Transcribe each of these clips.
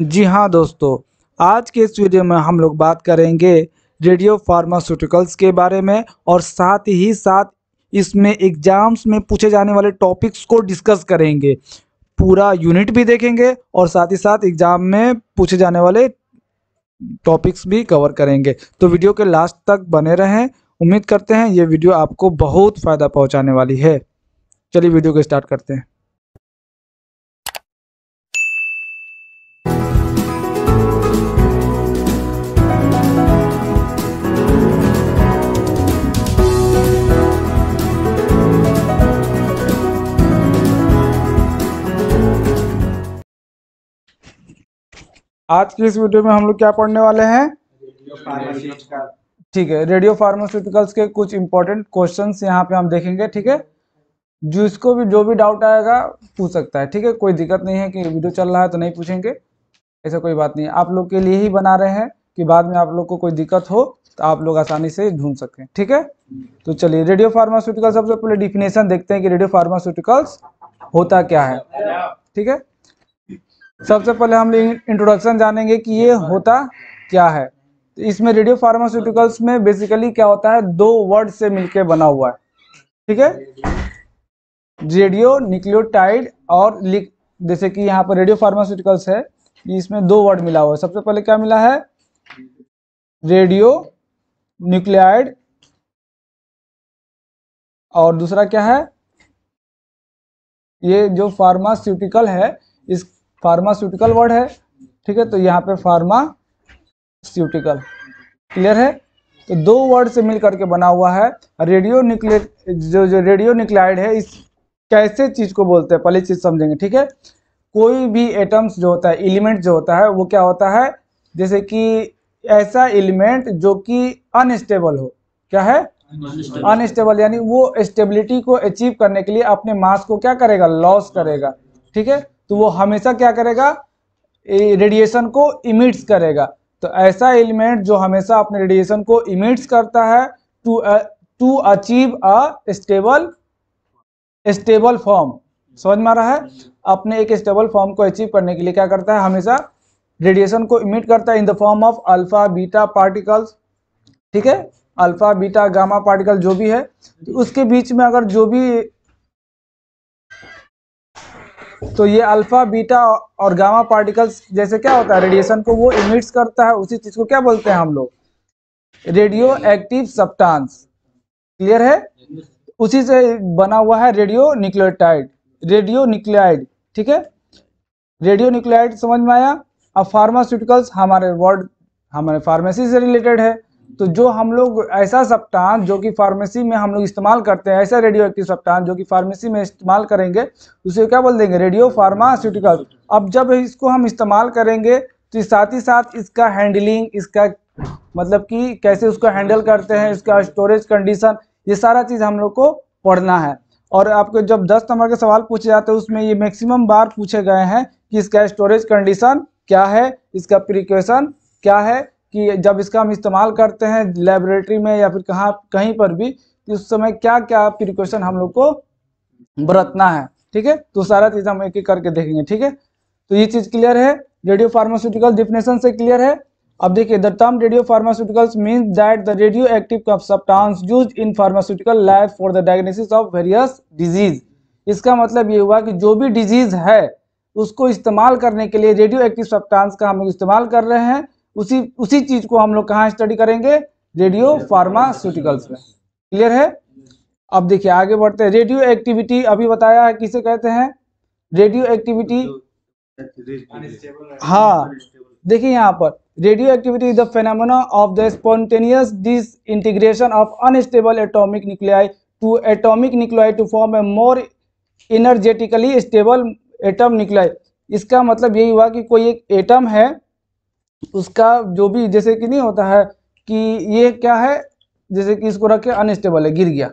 जी हाँ दोस्तों आज के इस वीडियो में हम लोग बात करेंगे रेडियो फार्मास्यूटिकल्स के बारे में और साथ ही साथ इसमें एग्जाम्स में पूछे जाने वाले टॉपिक्स को डिस्कस करेंगे पूरा यूनिट भी देखेंगे और साथ ही साथ एग्जाम में पूछे जाने वाले टॉपिक्स भी कवर करेंगे तो वीडियो के लास्ट तक बने रहें उम्मीद करते हैं ये वीडियो आपको बहुत फ़ायदा पहुंचाने वाली है चलिए वीडियो को स्टार्ट करते हैं आज की इस वीडियो में हम लोग क्या पढ़ने वाले हैं ठीक है रेडियो फार्मास्यूटिकल्स के कुछ इंपॉर्टेंट क्वेश्चन यहाँ पे हम देखेंगे ठीक है जिसको भी जो भी डाउट आएगा पूछ सकता है ठीक है कोई दिक्कत नहीं है कि वीडियो चल रहा है तो नहीं पूछेंगे ऐसा कोई बात नहीं है आप लोग के लिए ही बना रहे हैं कि बाद में आप लोग को कोई दिक्कत हो तो आप लोग आसानी से ढूंढ सकें ठीक है तो चलिए रेडियो फार्मास्यूटिकल सबसे पहले डिफिनेशन देखते हैं कि रेडियो फार्मास्यूटिकल्स होता क्या है ठीक है सबसे पहले हम इंट्रोडक्शन जानेंगे कि ये होता क्या है तो इसमें रेडियो फार्मास्यूटिकल्स में बेसिकली क्या होता है दो वर्ड से मिलकर बना हुआ है ठीक है रेडियो न्यूक्लियोटाइड और लिक जैसे कि यहाँ पर रेडियो फार्मास्यूटिकल्स है इसमें दो वर्ड मिला हुआ है सबसे पहले क्या मिला है रेडियो न्यूक्लियाइड और दूसरा क्या है ये जो फार्मास्यूटिकल है इस फार्मास्यूटिकल वर्ड है ठीक है तो यहाँ पे फार्मास्यूटिकल क्लियर है तो दो वर्ड से मिल करके बना हुआ है रेडियो निकले जो जो रेडियो निक्लाइड है इस कैसे चीज को बोलते हैं पहली चीज समझेंगे ठीक है कोई भी एटम्स जो होता है एलिमेंट जो होता है वो क्या होता है जैसे कि ऐसा एलिमेंट जो कि अनस्टेबल हो क्या है अनस्टेबल यानी वो स्टेबिलिटी को अचीव करने के लिए अपने मास को क्या करेगा लॉस करेगा ठीक है तो वो हमेशा क्या करेगा रेडिएशन को इमिट्स करेगा तो ऐसा एलिमेंट जो हमेशा अपने रेडिएशन को इमिट्स करता है to to achieve a stable stable form समझ में आ रहा है अपने एक स्टेबल फॉर्म को अचीव करने के लिए क्या करता है हमेशा रेडिएशन को इमिट करता है in the form of alpha beta particles ठीक है अल्फा बीटा गामा पार्टिकल जो भी है तो उसके बीच में अगर जो भी तो ये अल्फा बीटा और गामा पार्टिकल्स जैसे क्या होता है रेडिएशन को वो इमिट्स करता है उसी चीज को क्या बोलते हैं हम लोग रेडियो एक्टिव सब्सटेंस क्लियर है उसी से बना हुआ है रेडियो न्यूक्लियोटाइड रेडियो न्यूक्लियाइड ठीक है रेडियो न्यूक्लियाइड समझ में आया अब फार्मास्यूटिकल्स हमारे वर्ड हमारे फार्मेसी से रिलेटेड है तो जो हम लोग ऐसा सप्तान जो कि फार्मेसी में हम लोग इस्तेमाल करते हैं ऐसा रेडियो एक्टिव सप्तान जो कि फार्मेसी में इस्तेमाल करेंगे उसे क्या बोल देंगे रेडियो फार्मास्यूटिकल अब जब इसको हम इस्तेमाल करेंगे तो साथ ही साथ इसका हैंडलिंग इसका मतलब कि कैसे उसको हैंडल करते हैं इसका स्टोरेज कंडीशन ये सारा चीज़ हम लोग को पढ़ना है और आपको जब दस नंबर के सवाल पूछे जाते हैं उसमें ये मैक्सिमम बार पूछे गए हैं कि इसका स्टोरेज कंडीशन क्या है इसका प्रिक्वेशन क्या है कि जब इसका हम इस्तेमाल करते हैं लेबोरेटरी में या फिर कहाँ कहीं पर भी तो उस समय क्या क्या प्रिकॉशन हम लोग को बरतना है ठीक है तो सारा चीज़ हम एक एक करके देखेंगे ठीक है तो ये चीज़ क्लियर है रेडियो फार्मास्यूटिकल डिफिनेशन से क्लियर है अब देखिए the term radiopharmaceuticals means that the radioactive use in pharmaceutical lab for the diagnosis of various disease इसका मतलब ये हुआ कि जो भी डिजीज है उसको इस्तेमाल करने के लिए रेडियो एक्टिव सब्सटांस का हम लोग इस्तेमाल कर रहे हैं उसी उसी चीज को हम लोग कहाँ स्टडी करेंगे रेडियो फार्मास्यूटिकल्स में क्लियर है अब देखिए आगे बढ़ते हैं रेडियो एक्टिविटी अभी बताया है किसे कहते हैं रेडियो एक्टिविटी हाँ देखिए यहाँ पर radioactivity is the phenomena of the spontaneous disintegration of unstable atomic nuclei to atomic nuclei to form a more energetically stable atom nuclei इसका मतलब यही हुआ कि कोई एक एटम है उसका जो भी जैसे कि नहीं होता है कि ये क्या है जैसे कि इसको रखे अनस्टेबल है गिर गया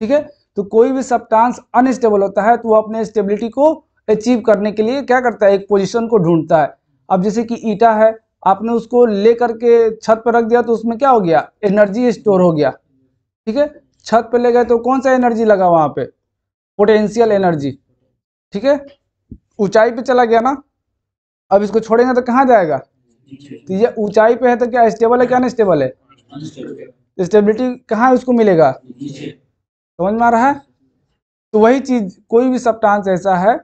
ठीक है तो कोई भी सब्सटेंस अनस्टेबल होता है तो वो अपने स्टेबिलिटी को अचीव करने के लिए क्या करता है एक पोजिशन को ढूंढता है अब जैसे कि ईटा है आपने उसको ले करके छत पर रख दिया तो उसमें क्या हो गया एनर्जी स्टोर हो गया ठीक है छत पर ले गए तो कौन सा एनर्जी लगा वहां पे पोटेंशियल एनर्जी ठीक है ऊंचाई पे चला गया ना अब इसको छोड़ेंगे तो कहाँ जाएगा तो ये ऊंचाई पे है तो क्या स्टेबल है क्या अनस्टेबल है स्टेबिलिटी कहाँ उसको मिलेगा समझ में आ रहा है तो वही चीज कोई भी सप्टांस ऐसा है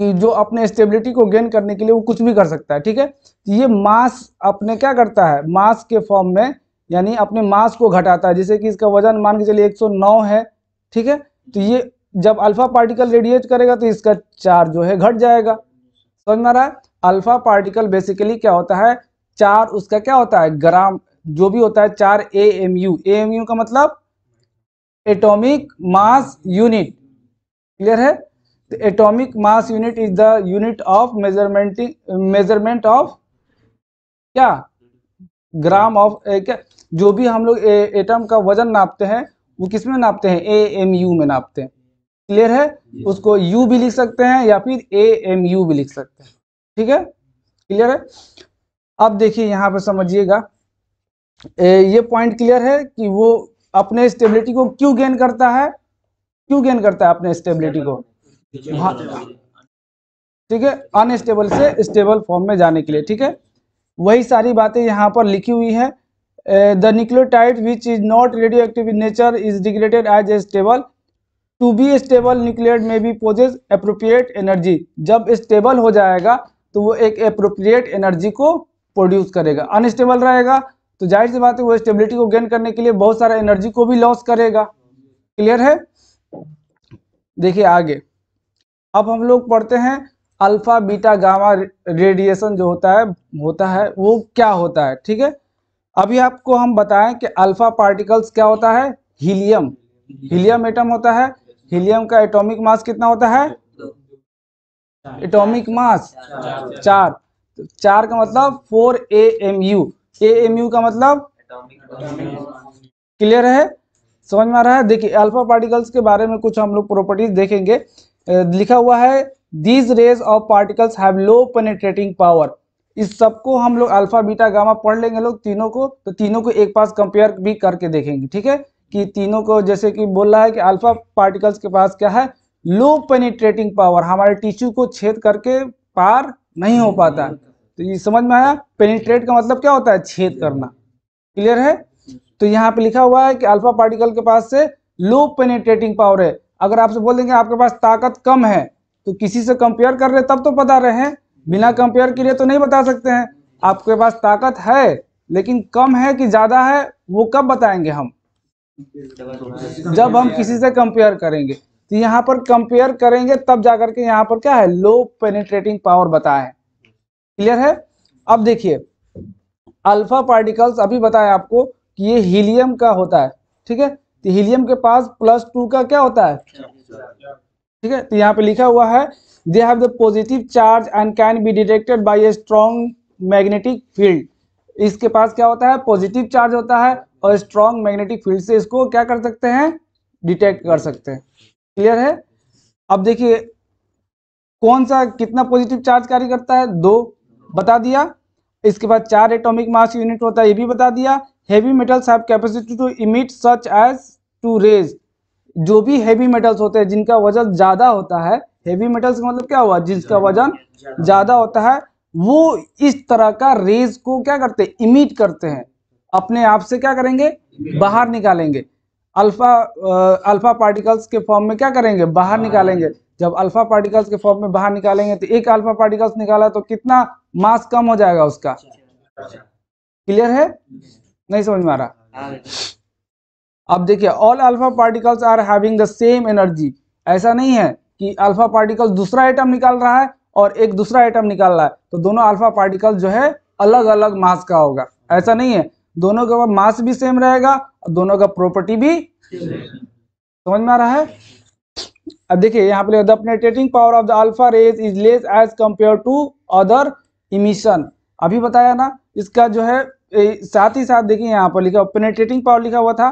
कि जो अपने स्टेबिलिटी को गेन करने के लिए वो कुछ भी कर सकता है ठीक है तो ये मास अपने क्या करता है मास के फॉर्म में यानी अपने मास को घटाता है जैसे कि इसका वजन मान के चलिए 109 है ठीक है तो ये जब अल्फा पार्टिकल रेडिएट करेगा तो इसका चार्ज जो है घट जाएगा समझ में आ रहा है अल्फा पार्टिकल बेसिकली क्या होता है चार उसका क्या होता है ग्राम जो भी होता है चार A M U A M U का मतलब एटॉमिक मास यूनिट क्लियर है the mass unit is the unit of measurementing measurement of क्या ग्राम ऑफ eh, क्या जो भी हम लोग एटम eh, का वजन नापते हैं वो किस में नापते हैं ए एम यू में नापते हैं क्लियर है उसको यू भी लिख सकते हैं या फिर ए एम यू भी लिख सकते हैं ठीक है क्लियर है अब देखिए यहाँ पर समझिएगा ये पॉइंट क्लियर है कि वो अपने स्टेबिलिटी को क्यों गेन करता है क्यों गेन करता है अपने स्टेबिलिटी को हाँ। ठीक है अनस्टेबल से स्टेबल फॉर्म में जाने के लिए ठीक है वही सारी बातें यहां पर लिखी हुई है the nucleotide which is not radioactive in nature is degraded as a stable to be stable nuclear में बी पोजेज अप्रोप्रिएट एनर्जी जब स्टेबल हो जाएगा तो वो एक अप्रोप्रिएट एनर्जी को प्रोड्यूस करेगा अनस्टेबल रहेगा तो जाहिर सी बात है वो स्टेबिलिटी को गेन करने के लिए बहुत सारा एनर्जी को भी लॉस करेगा क्लियर है देखिए आगे अब हम लोग पढ़ते हैं अल्फा बीटा गामा रेडिएशन जो होता है होता है वो क्या होता है ठीक है अभी आपको हम बताएं कि अल्फा पार्टिकल्स क्या होता है हीलियम हीलियम एटम होता है हीलियम का एटॉमिक मास कितना होता है एटॉमिक मास चार तो चार का मतलब four A M U A M U का मतलब क्लियर है समझ में आ रहा है देखिए अल्फा पार्टिकल्स के बारे में कुछ हम लोग प्रॉपर्टीज देखेंगे लिखा हुआ है these rays of particles have low penetrating power इस सबको हम लोग अल्फा बीटा गामा पढ़ लेंगे लोग तीनों को तो तीनों को एक पास कंपेयर भी करके देखेंगे ठीक है कि तीनों को जैसे कि बोल रहा है कि अल्फा पार्टिकल्स के पास क्या है लो पेनिट्रेटिंग पावर हमारे टिश्यू को छेद करके पार नहीं हो पाता तो ये समझ में आया पेनिट्रेट का मतलब क्या होता है छेद करना क्लियर है तो यहाँ पे लिखा हुआ है कि अल्फा पार्टिकल के पास से लो पेनिट्रेटिंग पावर है अगर आपसे बोल देंगे आपके पास ताकत कम है तो किसी से कंपेयर कर रहे तब तो बता रहे हैं बिना कंपेयर के लिए तो नहीं बता सकते हैं आपके पास ताकत है लेकिन कम है कि ज़्यादा है वो कब बताएंगे हम जब हम किसी से कंपेयर करेंगे तो यहां पर कंपेयर करेंगे तब जाकर के यहां पर क्या है लो पेनिट्रेटिंग पावर बताया है क्लियर है अब देखिए अल्फा पार्टिकल्स अभी बताया आपको कि ये हीलियम का होता है ठीक है तो हीलियम के पास प्लस टू का क्या होता है ठीक है तो यहाँ पे लिखा हुआ है they have the positive charge and can be detected by a strong magnetic field इसके पास क्या होता है पॉजिटिव चार्ज होता है और स्ट्रॉन्ग मैग्नेटिक फील्ड से इसको क्या कर सकते हैं डिटेक्ट कर सकते हैं क्लियर है अब देखिए कौन सा कितना पॉजिटिव चार्ज कार्य करता है दो बता दिया इसके बाद चार एटॉमिक मास यूनिट होता है ये भी बता दिया heavy metals have capacity to emit such as two rays जो भी हैवी मेटल्स होते हैं जिनका वजन ज्यादा होता है हैवी मेटल्स का मतलब क्या हुआ जिसका वजन ज्यादा होता है वो इस तरह का रेज को क्या करते हैं इमिट करते हैं अपने आप से क्या करेंगे बाहर निकालेंगे अल्फा अल्फा पार्टिकल्स के फॉर्म में क्या करेंगे बाहर हाँ। निकालेंगे जब अल्फा पार्टिकल्स के फॉर्म में बाहर निकालेंगे तो एक अल्फा पार्टिकल्स निकाला तो कितना मास कम हो जाएगा उसका क्लियर है नहीं समझ में आ रहा हाँ, अब देखिए all alpha particles are having the same energy ऐसा नहीं है कि अल्फा पार्टिकल दूसरा आइटम निकाल रहा है और एक दूसरा आइटम निकाल रहा है तो दोनों अल्फा पार्टिकल जो है अलग अलग मास का होगा ऐसा नहीं है दोनों का मास भी सेम रहेगा और दोनों का प्रॉपर्टी भी समझ में आ रहा है अब देखिए यहाँ पे the power of the alpha rays is less as compare to other emission अभी बताया ना इसका जो है साथ ही साथ देखिए यहाँ पर लिखा पेनेटेटिंग पावर लिखा हुआ था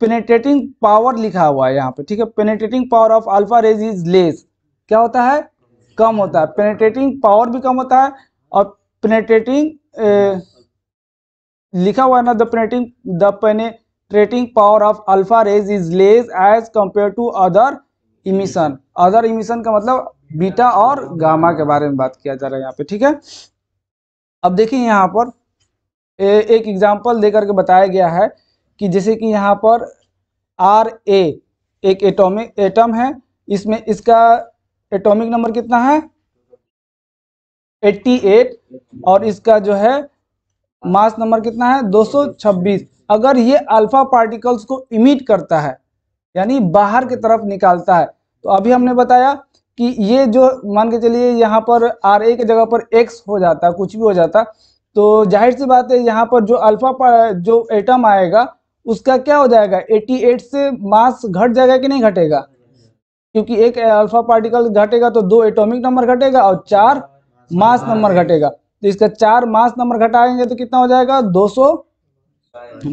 पेनेटेटिंग पावर लिखा हुआ है यहाँ पे ठीक है penetrating power of alpha rays is less क्या होता है कम होता है पेनेटेटिंग पावर भी कम होता है और पेनेटेटिंग लिखा हुआ है ना the penetrating the penetrating power of alpha rays is less as compare to other emission other emission का मतलब बीटा और गामा के बारे में बात किया जा रहा है यहाँ पे ठीक है अब देखिए यहाँ पर ए, एक एग्जाम्पल देकर के बताया गया है कि जैसे कि यहाँ पर आर ए एक एटॉमिक एटम है इसमें इसका एटॉमिक नंबर कितना है 88 और इसका जो है मास नंबर कितना है 226 अगर ये अल्फा पार्टिकल्स को इमिट करता है यानी बाहर की तरफ निकालता है तो अभी हमने बताया कि ये जो मान के चलिए यहाँ पर आर ए के जगह पर एक्स हो जाता कुछ भी हो जाता तो जाहिर सी बात है यहाँ पर जो अल्फा जो एटम आएगा उसका क्या हो जाएगा 88 से मास घट जाएगा कि नहीं घटेगा क्योंकि एक अल्फा पार्टिकल घटेगा तो दो एटॉमिक नंबर घटेगा और चार मास नंबर घटेगा तो इसका चार मास नंबर घटाएंगे तो कितना हो जाएगा दो सौ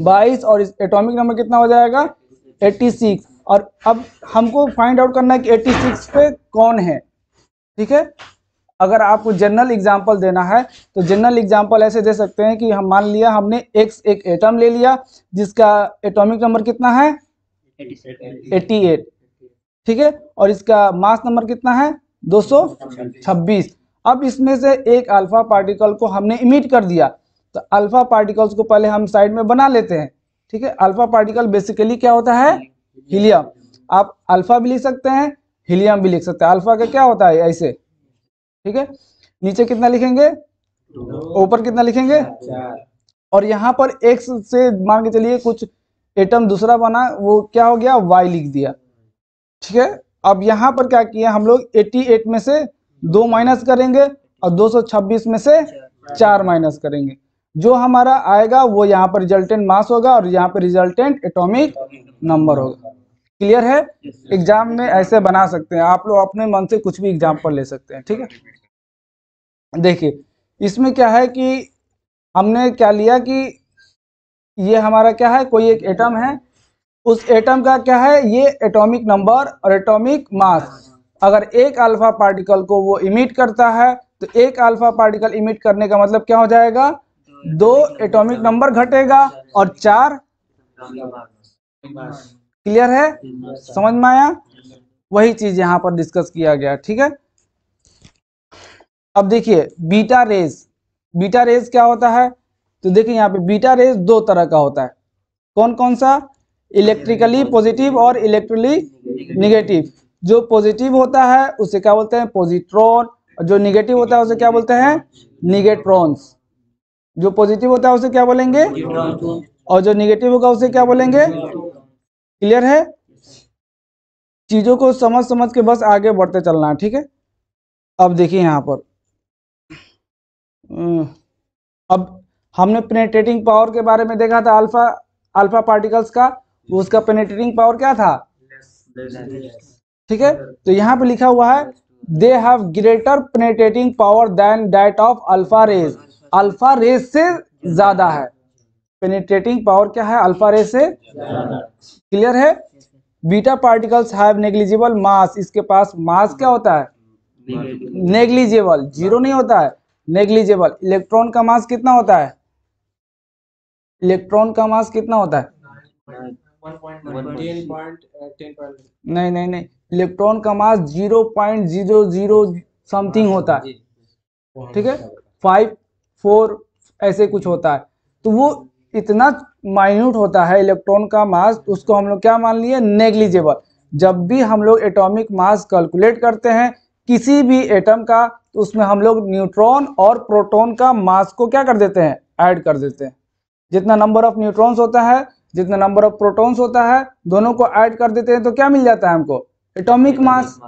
बाईस और इस एटॉमिक नंबर कितना हो जाएगा एट्टी और अब हमको फाइंड आउट करना है कि एट्टी पे कौन है ठीक है अगर आपको जनरल एग्जाम्पल देना है तो जनरल एग्जाम्पल ऐसे दे सकते हैं कि हम मान लिया हमने एक्स एक एटम ले लिया जिसका एटॉमिक नंबर कितना है 88 ठीक है और इसका मास नंबर कितना है 226 अब इसमें से एक अल्फा पार्टिकल को हमने इमिट कर दिया तो अल्फा पार्टिकल्स को पहले हम साइड में बना लेते हैं ठीक है अल्फा पार्टिकल बेसिकली क्या होता है हीलियम आप अल्फा भी लिख सकते हैं हीलियम भी लिख सकते हैं अल्फा का क्या होता है ऐसे ठीक है नीचे कितना लिखेंगे ऊपर कितना लिखेंगे और यहां पर एक से मान के चलिए कुछ एटम दूसरा बना वो क्या हो गया वाई लिख दिया ठीक है अब यहाँ पर क्या किया हम लोग एट में से दो माइनस करेंगे और 226 में से चार माइनस करेंगे जो हमारा आएगा वो यहाँ पर रिजल्टेंट मास होगा और यहाँ पर रिजल्टेंट एटॉमिक नंबर होगा क्लियर है एग्जाम में ऐसे बना सकते हैं आप लोग अपने मन से कुछ भी एग्जाम्पल ले सकते हैं ठीक है देखिए इसमें क्या है कि हमने क्या लिया कि ये हमारा क्या है कोई एक एटम है उस एटम का क्या है ये एटॉमिक नंबर और एटॉमिक मास अगर एक अल्फा पार्टिकल को वो इमिट करता है तो एक अल्फा पार्टिकल इमिट करने का मतलब क्या हो जाएगा दो एटॉमिक नंबर घटेगा और चार क्लियर है समझ में आया वही चीज यहां पर डिस्कस किया गया ठीक है अब देखिए बीटा रेज बीटा रेज क्या होता है तो देखिए यहां पे बीटा रेज दो तरह का होता है कौन कौन सा इलेक्ट्रिकली पॉजिटिव और इलेक्ट्रिकली निगेटिव जो पॉजिटिव होता है उसे क्या बोलते हैं पॉजिट्रॉन और जो निगेटिव होता है उसे क्या बोलते हैं निगेट्रॉन्स जो पॉजिटिव होता है उसे क्या बोलेंगे और जो निगेटिव होगा उसे क्या बोलेंगे क्लियर है चीजों को समझ समझ के बस आगे बढ़ते चलना है ठीक है अब देखिए यहां पर हम्म। अब हमने पेनेट्रेटिंग पावर के बारे में देखा था अल्फा अल्फा पार्टिकल्स का उसका पेनेट्रेटिंग पावर क्या था ठीक है तो यहाँ पे लिखा हुआ है they have greater penetrating power than that of alpha rays alpha rays से ज्यादा है पेनेटेटिंग पावर क्या है अल्फा रेज से क्लियर है beta particles have negligible mass इसके पास मास क्या होता है नेग्लिजिबल जीरो नहीं होता है नेग्लिजिबल इलेक्ट्रॉन का मास कितना होता है इलेक्ट्रॉन का मास कितना होता है नहीं नहीं नहीं इलेक्ट्रॉन का mass zero point zero zero something हाँ, होता है ठीक है फाइव फोर ऐसे कुछ होता है तो वो इतना माइन्यूट होता है इलेक्ट्रॉन का मास तो उसको हम लोग क्या मान लिए नेग्लिजेबल जब भी हम लोग एटॉमिक मास कैलकुलेट करते हैं किसी भी एटम का तो उसमें हम लोग न्यूट्रॉन और प्रोटॉन का मास को क्या कर देते हैं ऐड कर देते हैं जितना नंबर ऑफ न्यूट्रॉन्स होता है जितना नंबर ऑफ प्रोटॉन्स होता है दोनों को ऐड कर देते हैं तो क्या मिल जाता है हमको एटॉमिक मास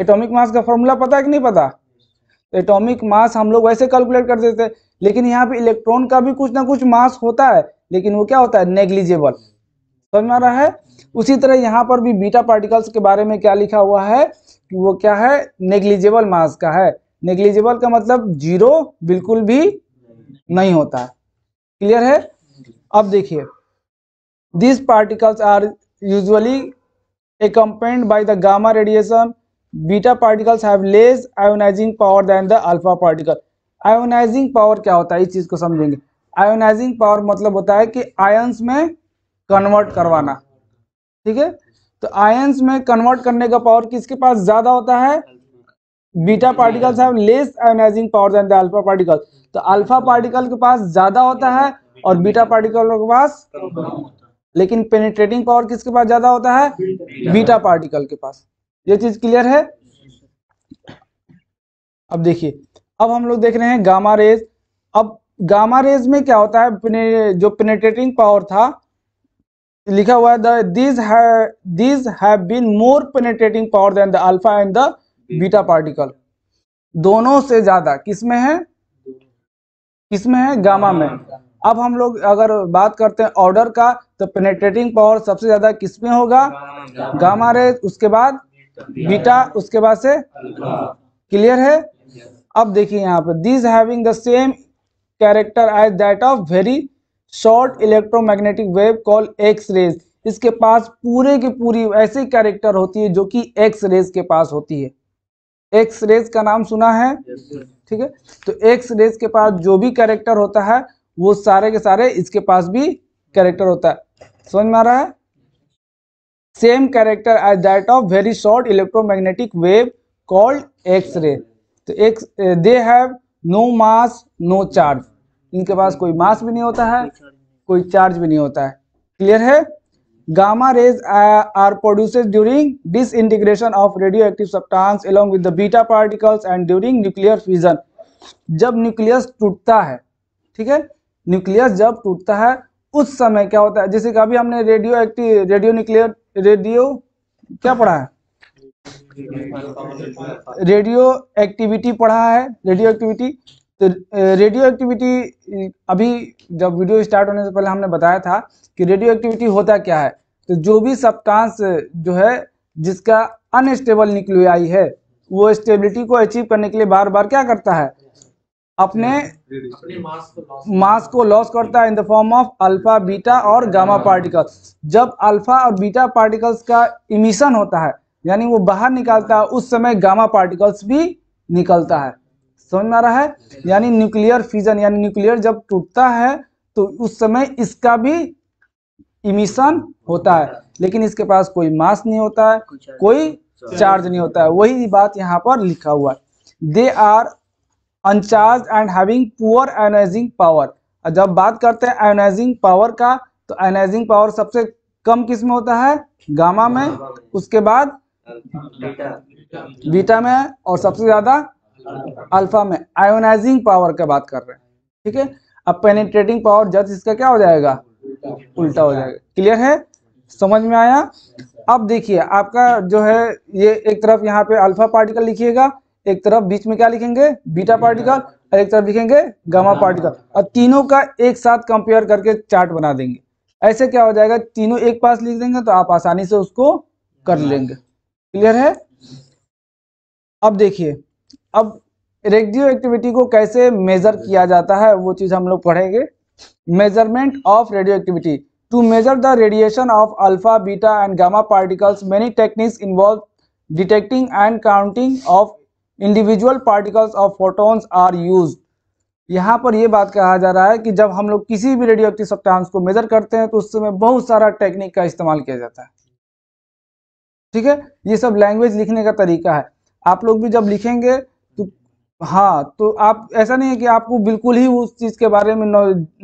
एटॉमिक मास का फॉर्मूला पता है कि नहीं पता एटॉमिक तो मास हम लोग वैसे कैलकुलेट कर देते हैं लेकिन यहाँ पे इलेक्ट्रॉन का भी कुछ ना कुछ मास होता है लेकिन वो क्या होता है नेग्लिजिबल समझ में आ रहा है उसी तरह यहाँ पर भी बीटा पार्टिकल्स के बारे में क्या लिखा हुआ है कि वो क्या है नेग्लिजिबल मास का है नेग्लिजिबल का मतलब जीरो बिल्कुल भी नहीं होता है क्लियर है अब देखिए this particles are usually accompanied by the gamma radiation beta particles have less ionising power than the alpha particle ionising power क्या होता है इस चीज को समझेंगे आयोनाइजिंग पावर मतलब होता है कि आयंस में कन्वर्ट करवाना ठीक है तो आयंस में कन्वर्ट करने का पावर किसके पास ज्यादा होता है beta particles have less ionising power than the alpha particle तो अल्फा पार्टिकल के पास ज्यादा होता है और बीटा पार्टिकल के पास लेकिन पेनिट्रेटिंग पावर किसके पास ज्यादा होता है बीटा पार्टिकल के पास ये चीज क्लियर है अब देखिए अब हम लोग देख रहे हैं गामा रेज अब गामा रेज में क्या होता है जो पेनेट्रेटिंग पावर था लिखा हुआ है these these have been more penetrating power than the alpha and the beta particle दोनों से ज्यादा किसमें है किसमें है गामा में अब हम लोग अगर बात करते हैं ऑर्डर का तो पेनेट्रेटिंग पावर सबसे ज्यादा किसमें होगा गामा रे उसके बाद बीटा उसके बाद से क्लियर है अब देखिए यहाँ पर this having the same character as that of very short electromagnetic wave call X rays इसके पास पूरे की पूरी ऐसी कैरेक्टर होती है जो कि एक्स रेज के पास होती है एक्स रेज का नाम सुना है ठीक है तो एक्स रेज के पास जो भी कैरेक्टर होता है वो सारे के सारे इसके पास भी कैरेक्टर होता है समझ में आ रहा है same character as that of very short electromagnetic wave called ray तो X they have no mass no charge इनके पास कोई मास भी नहीं होता है कोई चार्ज भी नहीं होता है क्लियर है rays are uh, during disintegration of radioactive substance along with the beta particles and during nuclear fission जब न्यूक्लियस टूटता है ठीक है न्यूक्लियस जब टूटता है उस समय क्या होता है जैसे कि अभी हमने radioactive radio nuclear radio क्या पढ़ा है रेडियो एक्टिविटी पढ़ा है रेडियो एक्टिविटी तो रेडियो एक्टिविटी अभी जब वीडियो स्टार्ट होने से पहले हमने बताया था कि रेडियो एक्टिविटी होता क्या है तो जो भी सप्टांस जो है जिसका अनस्टेबल आई है वो स्टेबिलिटी को अचीव करने के लिए बार बार क्या करता है अपने मास को लॉस करता है in the form of alpha beta और गामा हाँ। पार्टिकल्स जब अल्फा और बीटा पार्टिकल्स का इमिशन होता है यानी वो बाहर निकालता है उस समय गामा पार्टिकल्स भी निकलता है समझ में आ रहा है यानी न्यूक्लियर फिजन यानी न्यूक्लियर जब टूटता है तो उस समय इसका भी इमिशन होता है लेकिन इसके पास कोई मास नहीं होता है कोई चार्ज नहीं होता है वही बात यहाँ पर लिखा हुआ है they are uncharged and having poor energing power जब बात करते हैं एनर्जिंग पावर का तो एनर्जिंग पावर सबसे कम किस में होता है गामा में उसके बाद बीटा में और सबसे ज्यादा अल्फा में आयोनाइजिंग पावर का बात कर रहे हैं ठीक है अब पेनिट्रेटिंग पावर जज इसका क्या हो जाएगा उल्टा हो जाएगा क्लियर है समझ में आया अब देखिए आपका जो है ये एक तरफ यहाँ पे अल्फा पार्टिकल लिखिएगा एक तरफ बीच में क्या लिखेंगे बीटा पार्टिकल और एक तरफ लिखेंगे गामा पार्टिकल और तीनों का एक साथ कंपेयर करके चार्ट बना देंगे ऐसे क्या हो जाएगा तीनों एक पास लिख देंगे तो आप आसानी से उसको कर लेंगे क्लियर है अब देखिए अब रेडियो एक्टिविटी को कैसे मेजर किया जाता है वो चीज हम लोग पढ़ेंगे measurement of radioactivity to measure the radiation of alpha beta and gamma particles many techniques involve detecting and counting of individual particles of photons are use यहाँ पर यह बात कहा जा रहा है कि जब हम लोग किसी भी रेडियो एक्टिव सप्तांश को मेजर करते हैं तो उस समय बहुत सारा टेक्निक का इस्तेमाल किया जाता है ठीक है ये सब लैंग्वेज लिखने का तरीका है आप लोग भी जब लिखेंगे तो हाँ तो आप ऐसा नहीं है कि आपको बिल्कुल ही उस चीज़ के बारे में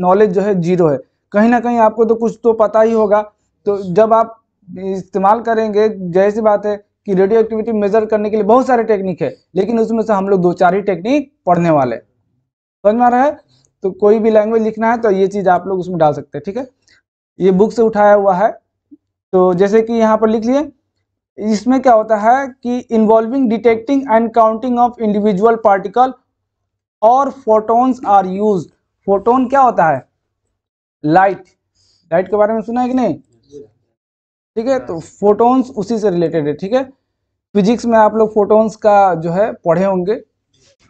नॉलेज जो है जीरो है कहीं ना कहीं आपको तो कुछ तो पता ही होगा तो जब आप इस्तेमाल करेंगे जैसी बात है कि रेडियो एक्टिविटी मेजर करने के लिए बहुत सारे टेक्निक है लेकिन उसमें से हम लोग दो चार ही टेक्निक पढ़ने वाले समझ में आ रहा है तो कोई भी लैंग्वेज लिखना है तो ये चीज आप लोग उसमें डाल सकते हैं ठीक है ये बुक से उठाया हुआ है तो जैसे कि यहाँ पर लिख लिए इसमें क्या होता है कि involving detecting and counting of individual particle और फोटोन्स आर यूज फोटोन क्या होता है लाइट लाइट के बारे में सुना है कि नहीं ठीक है तो फोटोन्स हाँ। उसी से रिलेटेड है ठीक है फिजिक्स में आप लोग फोटोन्स का जो है पढ़े होंगे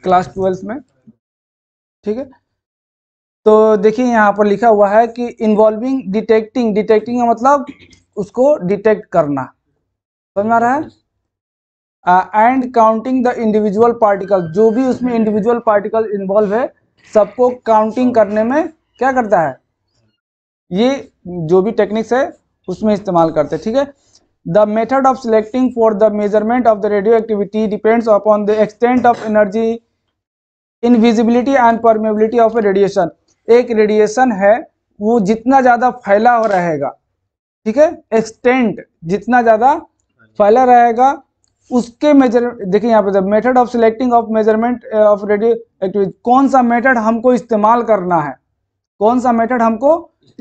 क्लास ट्वेल्थ में ठीक है तो देखिए यहाँ पर लिखा हुआ है कि इन्वॉल्विंग डिटेक्टिंग डिटेक्टिंग का मतलब उसको डिटेक्ट करना समझ में आ रहा है and counting the individual particle जो भी उसमें इंडिविजुअल पार्टिकल इन्वॉल्व है सबको काउंटिंग करने में क्या करता है ये जो भी टेक्निक्स है उसमें इस्तेमाल करते हैं ठीक है the method of selecting for the measurement of the radioactivity depends upon the extent of energy invisibility and permeability of a radiation एक रेडिएशन है वो जितना ज़्यादा फैला हो रहेगा ठीक है एक्सटेंट जितना ज़्यादा फैला रहेगा उसके मेजर देखिए यहाँ पे method of selecting of measurement of radioactivity कौन सा मेथड हमको इस्तेमाल करना है कौन सा मेथड हमको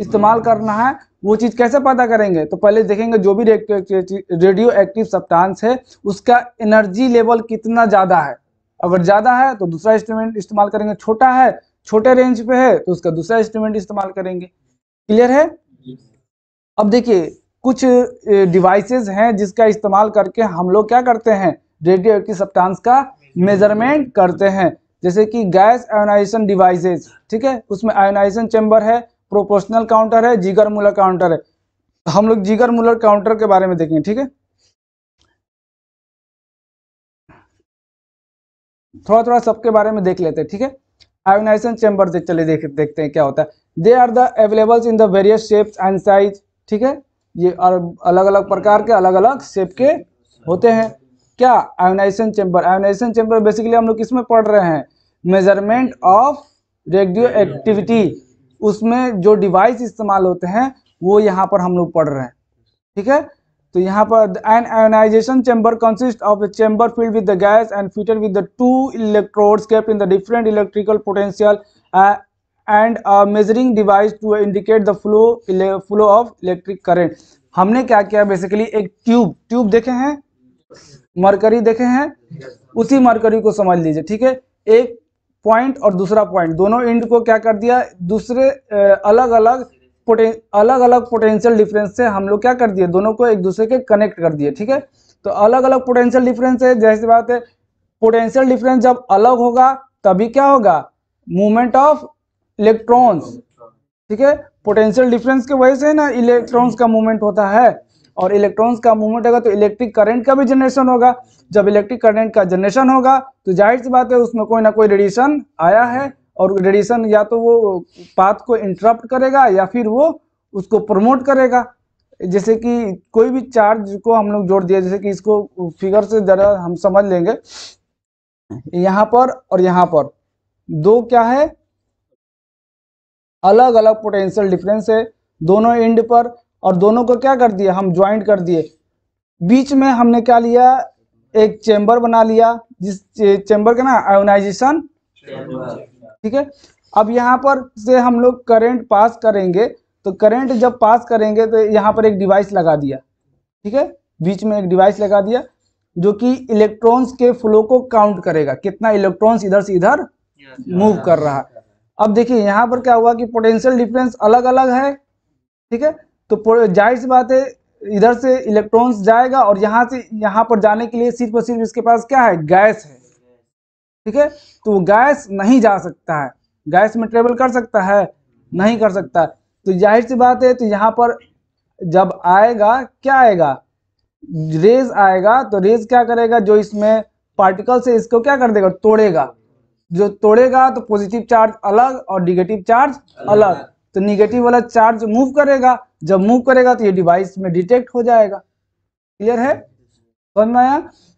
इस्तेमाल करना है वो चीज़ कैसे पता करेंगे तो पहले देखेंगे जो भी रेडियो एक्टिव सप्तांश है उसका एनर्जी लेवल कितना ज़्यादा है अगर ज़्यादा है तो दूसरा इंस्ट्रूमेंट इस्तेमाल करेंगे छोटा है छोटे रेंज पे है तो उसका दूसरा इंस्ट्रूमेंट इस्तेमाल करेंगे क्लियर है अब देखिए कुछ डिवाइसेस हैं जिसका इस्तेमाल करके हम लोग क्या करते हैं रेडियो एक्टिव सप्तांश का मेजरमेंट करते हैं जैसे कि गैस आयोनाइजेशन डिवाइसेस ठीक है उसमें आयोनाइजेशन चेंबर है प्रोपोर्शनल काउंटर है जिगर मूलर काउंटर है तो हम लोग जिगर मूलर काउंटर के बारे में देखेंगे ठीक है थोड़ा थोड़ा सबके बारे में देख लेते हैं ठीक है आयोनाइजेशन चैम्बर देख चले देख देखते हैं क्या होता है they are the availables in the various shapes and size ठीक है ये अलग अलग प्रकार के अलग अलग शेप के होते हैं क्या ionisation chamber ionisation chamber basically हम लोग किसमें पढ़ रहे हैं मेजरमेंट ऑफ रेडियो एक्टिविटी उसमें जो डिवाइस इस्तेमाल होते हैं वो यहाँ पर हम लोग पढ़ रहे हैं ठीक है तो यहाँ पर an ionisation chamber consist of a chamber filled with the gas and fitted with the two electrodes kept in the different electrical potential and measuring device to indicate the flow flow of electric current हमने क्या किया basically एक tube tube देखे हैं mercury देखे हैं उसी mercury को समझ लीजिए ठीक है एक पॉइंट और दूसरा पॉइंट दोनों एंड को क्या कर दिया दूसरे अलग अलग पोटें अलग अलग पोटेंशियल डिफरेंस से हम लोग क्या कर दिए दोनों को एक दूसरे के कनेक्ट कर दिए ठीक है तो अलग अलग पोटेंशियल डिफरेंस है जैसी बात है पोटेंशियल डिफरेंस जब अलग होगा तभी क्या होगा मूवमेंट ऑफ इलेक्ट्रॉन्स ठीक है पोटेंशियल डिफरेंस के वजह से ना इलेक्ट्रॉन्स का मूवमेंट होता है और इलेक्ट्रॉन्स का मूवमेंट होगा तो इलेक्ट्रिक करंट का भी जनरेशन होगा जब इलेक्ट्रिक करंट का जनरेशन होगा तो जाहिर सी बात है उसमें कोई ना कोई रेडिएशन आया है और रेडिएशन या तो वो पाथ को इंटरप्ट करेगा या फिर वो उसको प्रमोट करेगा जैसे कि कोई भी चार्ज को हम लोग जोड़ दिया जैसे कि इसको फिगर से ज़रा हम समझ लेंगे यहाँ पर और यहाँ पर दो क्या है अलग अलग पोटेंशियल डिफरेंस है दोनों एंड पर और दोनों को क्या कर दिए हम ज्वाइंट कर दिए बीच में हमने क्या लिया एक चैम्बर बना लिया जिस चेम्बर का ना आयोनाइजेशन ठीक है अब यहाँ पर से हम लोग करेंट पास करेंगे तो करेंट जब पास करेंगे तो यहाँ पर एक डिवाइस लगा दिया ठीक है बीच में एक डिवाइस लगा दिया जो कि इलेक्ट्रॉन्स के फ्लो को काउंट करेगा कितना इलेक्ट्रॉन्स इधर से इधर मूव कर रहा अब देखिए यहाँ पर क्या हुआ कि पोटेंशियल डिफरेंस अलग अलग है ठीक है तो जाहिर सी बात है इधर से इलेक्ट्रॉन्स जाएगा और यहाँ से यहाँ पर जाने के लिए सिर्फ और सिर्फ इसके पास क्या है गैस है ठीक है तो गैस नहीं जा सकता है गैस में ट्रेवल कर सकता है नहीं कर सकता तो जाहिर सी बात है तो यहाँ पर जब आएगा क्या आएगा रेज आएगा तो रेज क्या करेगा जो इसमें पार्टिकल से इसको क्या कर देगा तोड़ेगा जो तोड़ेगा तो पॉजिटिव चार्ज अलग और निगेटिव चार्ज अलग तो निगेटिव वाला चार्ज मूव करेगा जब मूव करेगा तो ये डिवाइस में डिटेक्ट हो जाएगा क्लियर है समझ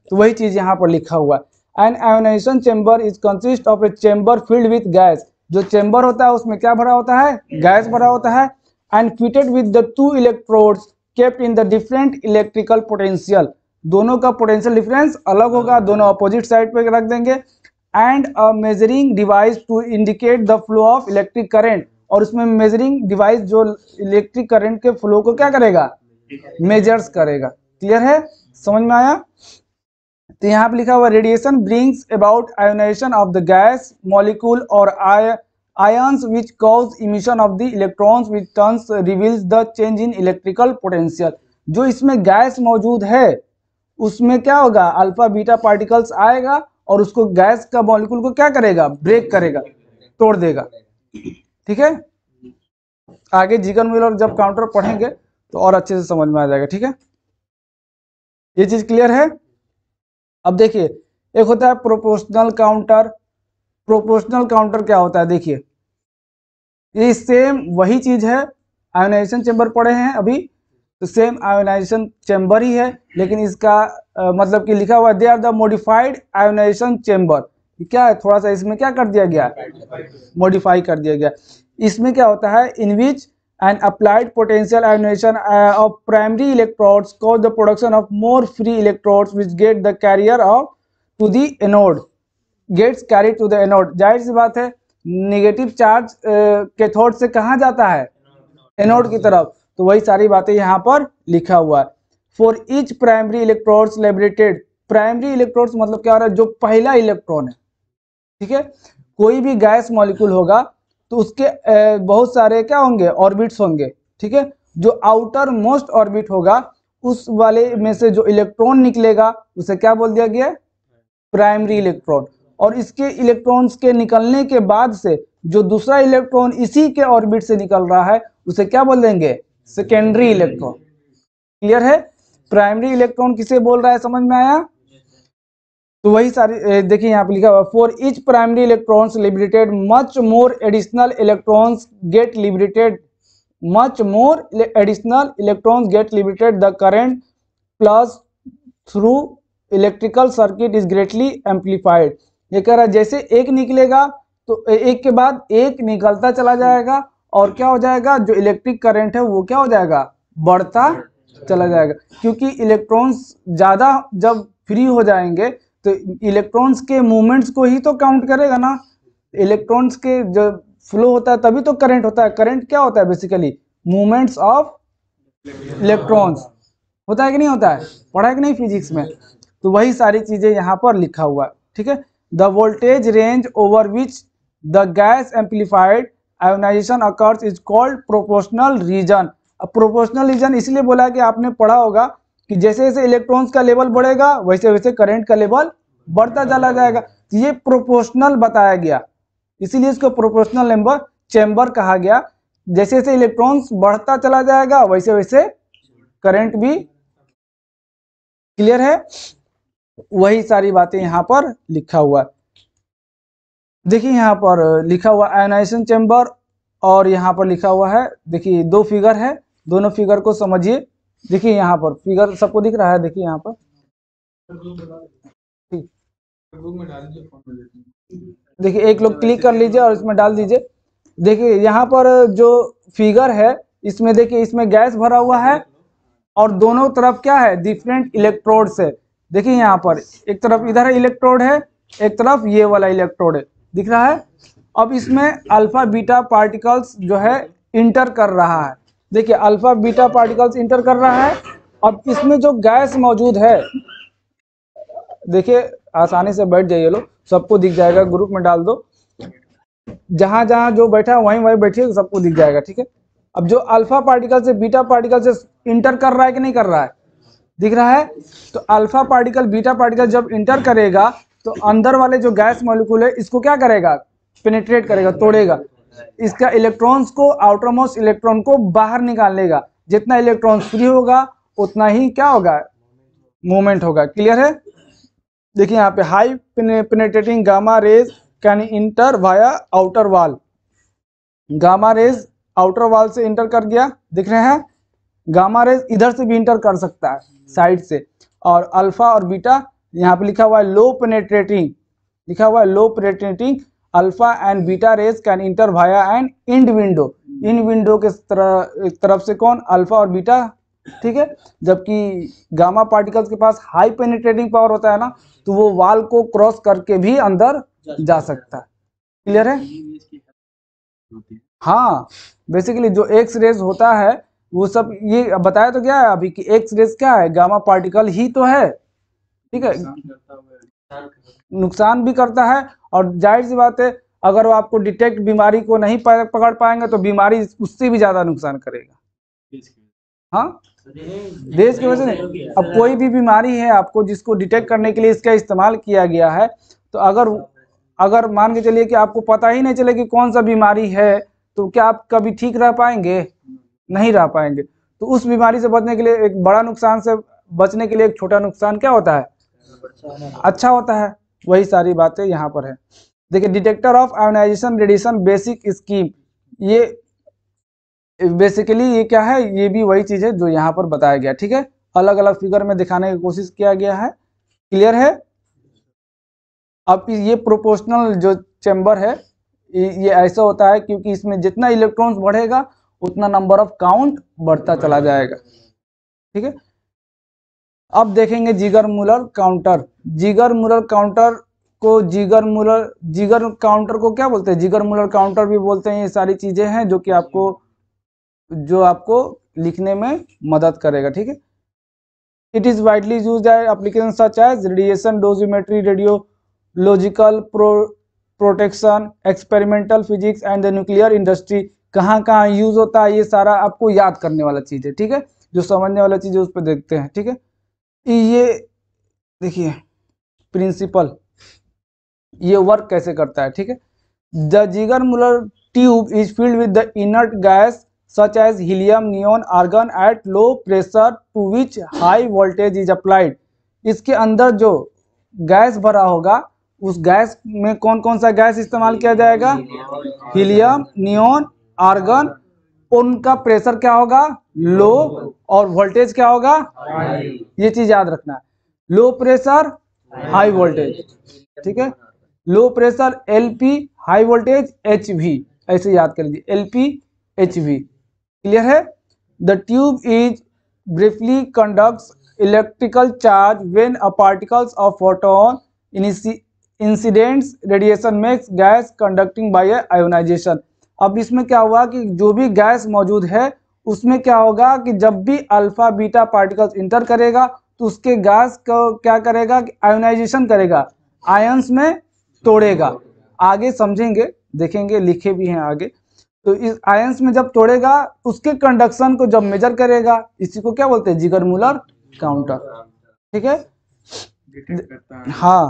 तो वही चीज यहाँ पर लिखा हुआ है an ionisation chamber is consist of a chamber filled with gas जो चेंबर होता है उसमें क्या भरा होता है गैस भरा होता है and fitted with the two electrodes kept in the different electrical potential दोनों का पोटेंशियल डिफरेंस अलग होगा दोनों अपोजिट साइड पे रख देंगे and a measuring device to indicate the flow of electric current और उसमें मेजरिंग डिवाइस जो इलेक्ट्रिक करंट के फ्लो को क्या करेगा मेजर्स करेगा क्लियर है समझ में आया तो यहाँ पे लिखा हुआ radiation brings about ionisation of the gas molecule और आय ions which cause emission of the electrons which turns reveals the change in electrical potential जो इसमें गैस मौजूद है उसमें क्या होगा अल्फा बीटा पार्टिकल्स आएगा और उसको गैस का मॉलिक्यूल को क्या करेगा ब्रेक करेगा तोड़ देगा ठीक है आगे जीगन मिल और जब काउंटर पढ़ेंगे तो और अच्छे से समझ में आ जाएगा ठीक है ये चीज क्लियर है अब देखिए एक होता है प्रोपोर्शनल काउंटर प्रोपोर्शनल काउंटर क्या होता है देखिए ये सेम वही चीज है आयोनाइजेशन चेंबर पढ़े हैं अभी तो सेम आयोनाइजेशन चेंबर ही है लेकिन इसका आ, मतलब कि लिखा हुआ they are the modified ionisation chamber क्या है थोड़ा सा इसमें क्या कर दिया गया मॉडिफाई कर दिया गया इसमें क्या होता है in which and applied potential ionisation of primary electrodes cause the production of more free electrodes which get the carrier of to the anode gets carry to the anode जाहिर सी बात है नेगेटिव चार्ज कैथोड से कहाँ जाता है anode की तरफ तो वही सारी बातें यहाँ पर लिखा हुआ है for each primary electrodes liberated primary electrodes मतलब क्या हो रहा है जो पहला इलेक्ट्रॉन है ठीक है कोई भी गैस मॉलिक्यूल होगा तो उसके बहुत सारे क्या होंगे ऑर्बिट्स होंगे ठीक है जो आउटर मोस्ट ऑर्बिट होगा उस वाले में से जो इलेक्ट्रॉन निकलेगा उसे क्या बोल दिया गया प्राइमरी इलेक्ट्रॉन और इसके इलेक्ट्रॉन्स के निकलने के बाद से जो दूसरा इलेक्ट्रॉन इसी के ऑर्बिट से निकल रहा है उसे क्या बोल देंगे सेकेंडरी इलेक्ट्रॉन क्लियर है प्राइमरी इलेक्ट्रॉन किसे बोल रहा है समझ में आया तो वही सारी देखिए यहाँ पे लिखा हुआ for each primary electrons liberated much more additional electrons get liberated much more additional electrons get liberated the current plus through electrical circuit is greatly amplified ये कह रहा है जैसे एक निकलेगा तो एक के बाद एक निकलता चला जाएगा और क्या हो जाएगा जो इलेक्ट्रिक करंट है वो क्या हो जाएगा बढ़ता चला जाएगा क्योंकि इलेक्ट्रॉन्स ज़्यादा जब फ्री हो जाएंगे तो इलेक्ट्रॉन्स के मूवमेंट्स को ही तो काउंट करेगा ना इलेक्ट्रॉन्स के जो फ्लो होता है तभी तो करंट होता है करंट क्या होता है बेसिकली मूवमेंट्स ऑफ इलेक्ट्रॉन्स होता है कि नहीं होता है पढ़ा है कि नहीं फिजिक्स में तो वही सारी चीज़ें यहाँ पर लिखा हुआ है ठीक है the voltage range over which the gas amplified ionisation occurs is called proportional region अब प्रोपोर्शनल रीजन इसलिए बोला कि आपने पढ़ा होगा कि जैसे जैसे इलेक्ट्रॉन्स का लेवल बढ़ेगा वैसे वैसे करंट का लेवल बढ़ता चला जाएगा तो ये प्रोपोर्शनल बताया गया इसीलिए इसको प्रोपोर्शनल नंबर चैम्बर कहा गया जैसे जैसे इलेक्ट्रॉन्स बढ़ता चला जाएगा वैसे वैसे करंट भी क्लियर है वही सारी बातें यहां पर लिखा हुआ है देखिए यहां पर लिखा हुआ आयोनाइजेशन चैम्बर और यहां पर लिखा हुआ है देखिए दो फिगर है दोनों फिगर को समझिए देखिए यहाँ पर फिगर सबको दिख रहा है देखिए यहाँ पर देखिए एक लोग क्लिक कर लीजिए और इसमें डाल दीजिए देखिए यहाँ पर जो फिगर है इसमें देखिए इसमें गैस भरा हुआ है और दोनों तरफ क्या है डिफरेंट इलेक्ट्रोड से देखिए यहाँ पर एक तरफ इधर है इलेक्ट्रोड है एक तरफ ये वाला इलेक्ट्रोड है दिख रहा है अब इसमें अल्फा बीटा पार्टिकल्स जो है इंटर कर रहा है देखिए अल्फा बीटा पार्टिकल्स इंटर कर रहा है और इसमें जो गैस मौजूद है देखिए आसानी से बैठ जाइए लोग सबको दिख जाएगा ग्रुप में डाल दो जहां जहां जो बैठा है वहीं वहीं बैठिए सबको दिख जाएगा ठीक है अब जो अल्फा पार्टिकल से बीटा पार्टिकल से इंटर कर रहा है कि नहीं कर रहा है दिख रहा है तो अल्फा पार्टिकल बीटा पार्टिकल जब इंटर करेगा तो अंदर वाले जो गैस मॉलिक्यूल है इसको क्या करेगा पेनेट्रेट करेगा तोड़ेगा इसका इलेक्ट्रॉन्स को आउटरमोस्ट इलेक्ट्रॉन को बाहर निकाल लेगा जितना इलेक्ट्रॉन फ्री होगा उतना ही क्या होगा मूवमेंट होगा क्लियर है देखिए यहाँ पे high penetrating gamma rays can enter via outer wall gamma rays outer wall से इंटर कर गया दिख रहे हैं गामा रेज इधर से भी इंटर कर सकता है साइड से और अल्फा और बीटा यहाँ पे लिखा हुआ है लो पेनेट्रेटिंग लिखा हुआ है low penetrating alpha and beta rays can enter via and end window इन विंडो के तरह, तरफ से कौन अल्फा और बीटा ठीक है जबकि गामा पार्टिकल्स के पास हाई पेनिट्रेटिंग पावर होता है ना तो वो वाल को क्रॉस करके भी अंदर जा सकता है क्लियर है हाँ बेसिकली जो एक्स रेज होता है वो सब ये बताया तो क्या है अभी कि एक्स रेज क्या है गामा पार्टिकल ही तो है ठीक है नुकसान भी करता है और जाहिर सी बात है अगर वो आपको डिटेक्ट बीमारी को नहीं पकड़ पाएंगे तो बीमारी उससे भी ज़्यादा नुकसान करेगा हाँ देश की वजह से अब कोई भी बीमारी है आपको जिसको डिटेक्ट करने के लिए इसका इस्तेमाल किया गया है तो अगर अगर मान के चलिए कि आपको पता ही नहीं चले कि कौन सा बीमारी है तो क्या आप कभी ठीक रह पाएंगे नहीं रह पाएंगे तो उस बीमारी से बचने के लिए एक बड़ा नुकसान से बचने के लिए एक छोटा नुकसान क्या होता है अच्छा होता है वही सारी बातें यहाँ पर है देखिए detector of ionisation radiation basic scheme ये बेसिकली ये क्या है ये भी वही चीज है जो यहाँ पर बताया गया ठीक है अलग अलग फिगर में दिखाने की कोशिश किया गया है क्लियर है अब ये प्रोपोर्शनल जो चैम्बर है ये ऐसा होता है क्योंकि इसमें जितना इलेक्ट्रॉन्स बढ़ेगा उतना नंबर ऑफ काउंट बढ़ता चला जाएगा ठीक है अब देखेंगे Geiger Muller counter Geiger Muller counter को जिगर मूलर जिगर काउंटर को क्या बोलते हैं जिगर मूलर काउंटर भी बोलते हैं ये सारी चीज़ें हैं जो कि आपको जो आपको लिखने में मदद करेगा ठीक है it is widely use application such as radiation dosimetry radiological pro protection experimental physics and the nuclear industry कहाँ कहाँ यूज होता है ये सारा आपको याद करने वाला चीज़ है ठीक है जो समझने वाला चीज़ है उस पर देखते हैं ठीक है ये देखिए प्रिंसिपल ये वर्क कैसे करता है ठीक है the Geiger Muller tube is filled with the inert gas such as helium neon argon at low pressure to which high voltage is applied इसके अंदर जो गैस भरा होगा उस गैस में कौन कौन सा गैस इस्तेमाल किया जाएगा हीलियम नियोन आर्गन उनका प्रेशर क्या होगा लो और वोल्टेज क्या होगा ये चीज याद रखना है लो प्रेशर हाई वोल्टेज ठीक है low pressure L P high voltage H V ऐसे याद कर लीजिए L P H V clear है the tube is briefly conducts electrical charge when a particles of photon incidents radiation makes gas conducting by ionisation अब इसमें क्या हुआ कि जो भी गैस मौजूद है उसमें क्या होगा कि जब भी अल्फा बीटा पार्टिकल्स इंटर करेगा तो उसके गैस को क्या करेगा कि आयोनाइजेशन करेगा आयंस में तोड़ेगा आगे समझेंगे देखेंगे लिखे भी हैं आगे तो इस आयंस में जब तोड़ेगा उसके कंडक्शन को जब मेजर करेगा इसी को क्या बोलते हैं जिगर मूलर काउंटर ठीक है हाँ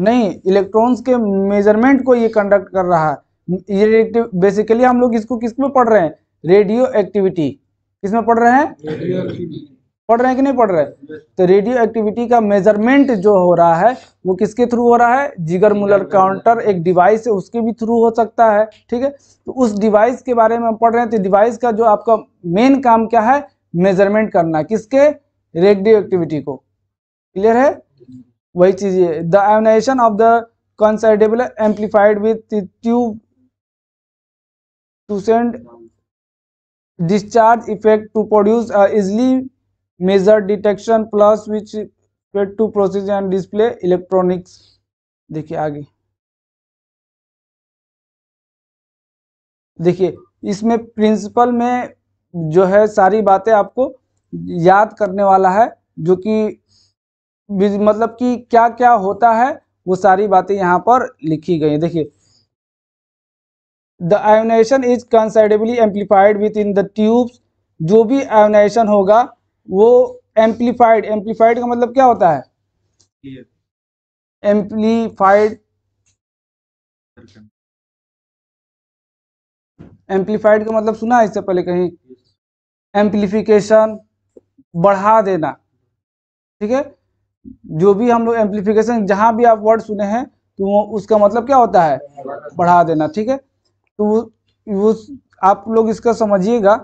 नहीं इलेक्ट्रॉन्स के मेजरमेंट को ये कंडक्ट कर रहा है बेसिकली हम लोग इसको किस में पढ़ रहे हैं रेडियो एक्टिविटी किस में पढ़ रहे हैं पढ़ रहे हैं कि नहीं पढ़ रहे तो रेडियो एक्टिविटी का मेजरमेंट जो हो रहा है वो किसके थ्रू हो रहा है जिगर मुलर काउंटर एक डिवाइस है उसके भी थ्रू हो सकता है ठीक है तो उस डिवाइस के बारे में हम पढ़ रहे हैं तो डिवाइस का जो आपका मेन काम क्या है मेजरमेंट करना किसके रेडियो एक्टिविटी को क्लियर है वही चीज ये the ionisation of the considerable amplified with discharge effect to produce easily measure detection plus which to process and display electronics देखिए आगे देखिए इसमें प्रिंसिपल में जो है सारी बातें आपको याद करने वाला है जो कि मतलब कि क्या क्या होता है वो सारी बातें यहाँ पर लिखी गई देखिए the ionisation is considerably amplified within the tubes जो भी आयोनाइजेशन होगा वो एम्पलीफाइड एम्पलीफाइड का मतलब क्या होता है एम्पलीफाइड एम्पलीफाइड का मतलब सुना है इससे पहले कहीं एम्पलीफिकेशन बढ़ा देना ठीक है जो भी हम लोग एम्प्लीफिकेशन जहां भी आप वर्ड सुने हैं तो उसका मतलब क्या होता है बढ़ा देना ठीक है तो वो आप लोग इसका समझिएगा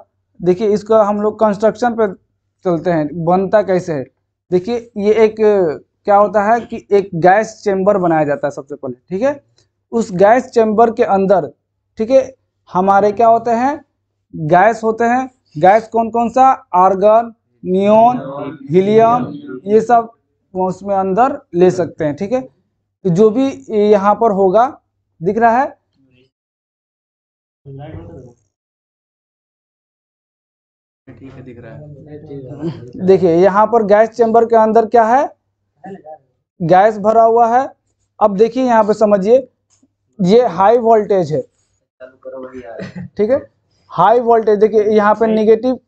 देखिए इसका हम लोग कंस्ट्रक्शन पे चलते हैं बनता कैसे है देखिए ये एक क्या होता है कि एक गैस चैम्बर बनाया जाता है सबसे पहले ठीक है उस गैस चैम्बर के अंदर ठीक है हमारे क्या होते हैं गैस होते हैं गैस कौन कौन सा आर्गन नियोन हीलियम ये सब उसमें अंदर ले हम्म। सकते हैं ठीक है तो जो भी यहाँ पर होगा दिख रहा है दिख रहा है देखिए यहाँ पर गैस चेंबर के अंदर क्या है गैस भरा हुआ है अब देखिए यहाँ पे समझिए ये हाई वोल्टेज है ठीक है हाई वोल्टेज देखिए यहाँ पे निगेटिव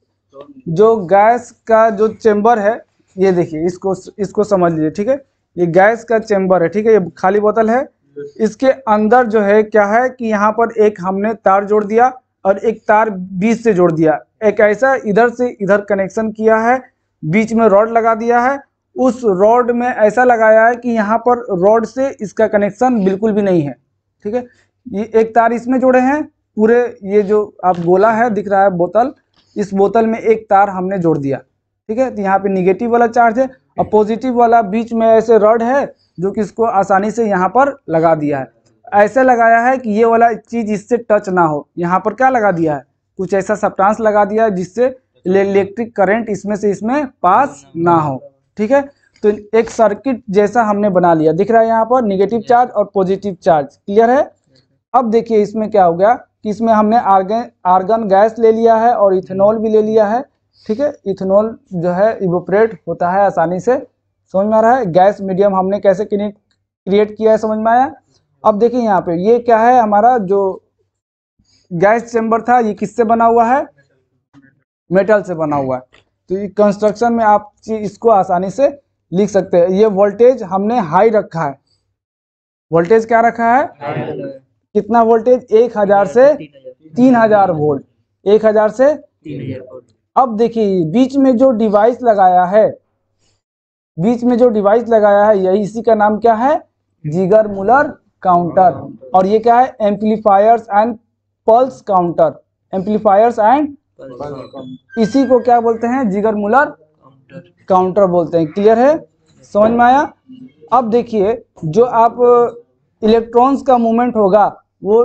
जो गैस का जो चेंबर है ये देखिए इसको इसको समझ लीजिए ठीक है ये गैस का चेम्बर है ठीक है ये खाली बोतल है इसके अंदर जो है क्या है कि यहाँ पर एक हमने तार जोड़ दिया और एक तार बीच से जोड़ दिया एक ऐसा इधर से इधर कनेक्शन किया है बीच में रॉड लगा दिया है उस रॉड में ऐसा लगाया है कि यहाँ पर रॉड से इसका कनेक्शन बिल्कुल भी नहीं है ठीक है ये एक तार इसमें जोड़े हैं पूरे ये जो आप गोला है दिख रहा है बोतल इस बोतल में एक तार हमने जोड़ दिया ठीक है तो यहाँ पे निगेटिव वाला चार्ज है और पॉजिटिव वाला बीच में ऐसे रड है जो कि इसको आसानी से यहाँ पर लगा दिया है ऐसा लगाया है कि ये वाला चीज़ इससे टच ना हो यहाँ पर क्या लगा दिया है कुछ ऐसा सप्टांस लगा दिया है जिससे इलेक्ट्रिक करंट इसमें से इसमें पास ना हो ठीक है तो एक सर्किट जैसा हमने बना लिया दिख रहा है यहाँ पर निगेटिव चार्ज और पॉजिटिव चार्ज क्लियर है अब देखिए इसमें क्या हो गया कि इसमें हमने आर्गन आर्गन गैस ले लिया है और इथेनॉल भी ले लिया है ठीक है इथेनॉल जो है इवोपरेट होता है आसानी से समझ में आ रहा है गैस मीडियम हमने कैसे क्रिएट किया है समझ में आया अब देखिए यहाँ पे ये क्या है हमारा जो गैस चेम्बर था ये किससे बना हुआ है मेटल से बना हुआ है तो ये कंस्ट्रक्शन में आप इसको आसानी से लिख सकते हैं ये वोल्टेज हमने हाई रखा है वोल्टेज क्या रखा है कितना वोल्टेज एक हजार से तीन हजार वोल्ट एक हजार से तीन हजार वोल्ट अब देखिए बीच में जो डिवाइस लगाया है बीच में जो डिवाइस लगाया है यही इसी का नाम क्या है जिगर मुलर काउंटर और ये क्या है amplifiers and pulse counter amplifiers एंड इसी को क्या बोलते हैं जिगर मुलर काउंटर बोलते हैं क्लियर है समझ में आया अब देखिए जो आप इलेक्ट्रॉन्स का मूवमेंट होगा वो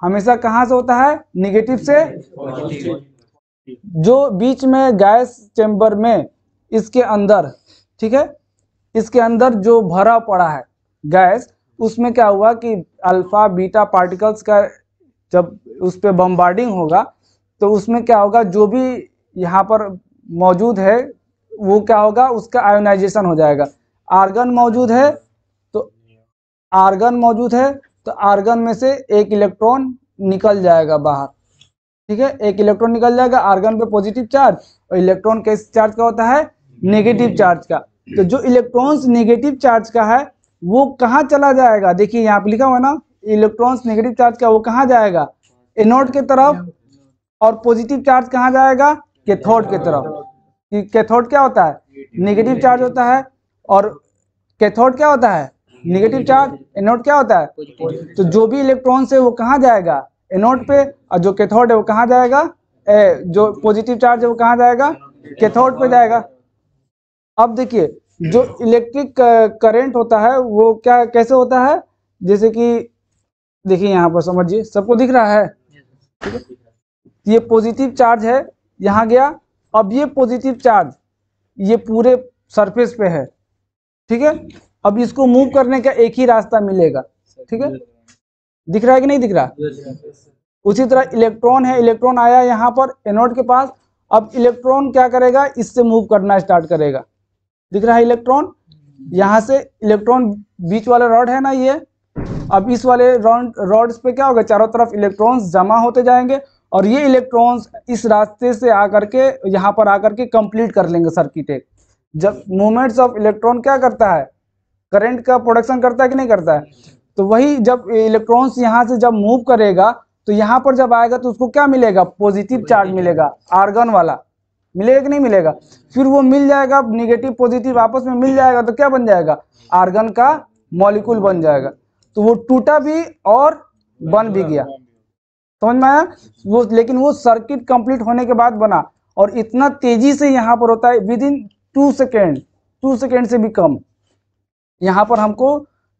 हमेशा कहाँ से होता है निगेटिव से जो बीच में गैस चेम्बर में इसके अंदर ठीक है इसके अंदर जो भरा पड़ा है गैस उसमें क्या हुआ कि अल्फा बीटा पार्टिकल्स का जब उस पर बम्बार्डिंग होगा तो उसमें क्या होगा जो भी यहाँ पर मौजूद है वो क्या होगा उसका आयोनाइजेशन हो जाएगा आर्गन मौजूद है तो आर्गन मौजूद है तो आर्गन में से एक इलेक्ट्रॉन निकल जाएगा बाहर ठीक है एक इलेक्ट्रॉन निकल जाएगा आर्गन पे पॉजिटिव चार्ज और इलेक्ट्रॉन किस चार्ज का होता है नेगेटिव चार्ज hmm. का तो जो इलेक्ट्रॉन्स नेगेटिव चार्ज का है वो कहाँ चला जाएगा देखिए यहाँ पे लिखा हुआ ना इलेक्ट्रॉन्स नेगेटिव चार्ज का वो कहाँ जाएगा एनोड के तरफ और पॉजिटिव चार्ज कहाँ जाएगा कैथोड के तरफ कैथोड क्या होता है नेगेटिव चार्ज होता है और कैथोड क्या होता है नेगेटिव चार्ज एनोड क्या होता है तो जो भी इलेक्ट्रॉन्स है वो कहाँ जाएगा एनोड पे और जो कैथोड है वो कहाँ जाएगा ए, जो पॉजिटिव चार्ज है वो कहाँ जाएगा कैथोड पे जाएगा अब देखिए जो इलेक्ट्रिक करंट uh, होता है वो क्या कैसे होता है जैसे कि देखिए यहाँ पर समझिए सबको दिख रहा है है ये पॉजिटिव चार्ज है यहाँ गया अब ये पॉजिटिव चार्ज ये पूरे सरफेस पे है ठीक है अब इसको मूव करने का एक ही रास्ता मिलेगा ठीक है दिख रहा है कि नहीं दिख रहा उसी तरह इलेक्ट्रॉन है इलेक्ट्रॉन आया यहाँ पर एनोड के पास अब इलेक्ट्रॉन क्या करेगा इससे मूव करना स्टार्ट करेगा दिख रहा है इलेक्ट्रॉन यहाँ से इलेक्ट्रॉन बीच वाला रॉड है ना ये अब इस वाले रॉड पे क्या होगा चारों तरफ इलेक्ट्रॉन्स जमा होते जाएंगे और ये इलेक्ट्रॉन्स इस रास्ते से आकर के यहाँ पर आकर के कंप्लीट कर लेंगे सर्किट एक जब मूवमेंट्स ऑफ इलेक्ट्रॉन क्या करता है करंट का प्रोडक्शन करता है कि नहीं करता है तो वही जब इलेक्ट्रॉन्स यहाँ से जब मूव करेगा तो यहाँ पर जब आएगा तो उसको क्या मिलेगा पॉजिटिव चार्ज मिलेगा आर्गन वाला मिलेगा कि नहीं मिलेगा फिर वो मिल जाएगा निगेटिव पॉजिटिव आपस में मिल जाएगा तो क्या बन जाएगा आर्गन का मॉलिक्यूल बन जाएगा तो वो टूटा भी और बन भी गया समझ में आया वो लेकिन वो सर्किट कंप्लीट होने के बाद बना और इतना तेजी से यहाँ पर होता है within two second two second से भी कम यहाँ पर हमको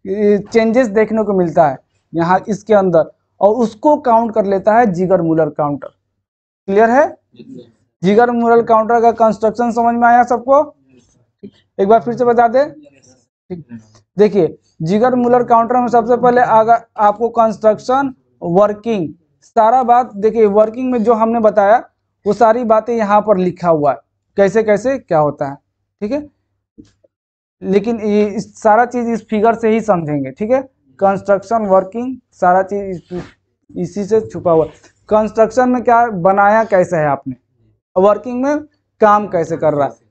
चेंजेस देखने को मिलता है यहाँ इसके अंदर और उसको काउंट कर लेता है जिगर मूलर काउंटर क्लियर है जिगर मूलर काउंटर का कंस्ट्रक्शन समझ में आया सबको एक बार फिर से बता दे देखिए जिगर मूलर काउंटर में सबसे पहले अगर आपको कंस्ट्रक्शन वर्किंग सारा बात देखिए वर्किंग में जो हमने बताया वो सारी बातें यहाँ पर लिखा हुआ है कैसे कैसे क्या होता है ठीक है लेकिन ये इस सारा चीज़ इस फिगर से ही समझेंगे ठीक है कंस्ट्रक्शन वर्किंग सारा चीज़ इसी से छुपा हुआ कंस्ट्रक्शन में क्या बनाया कैसे है आपने वर्किंग में काम कैसे कर रहा है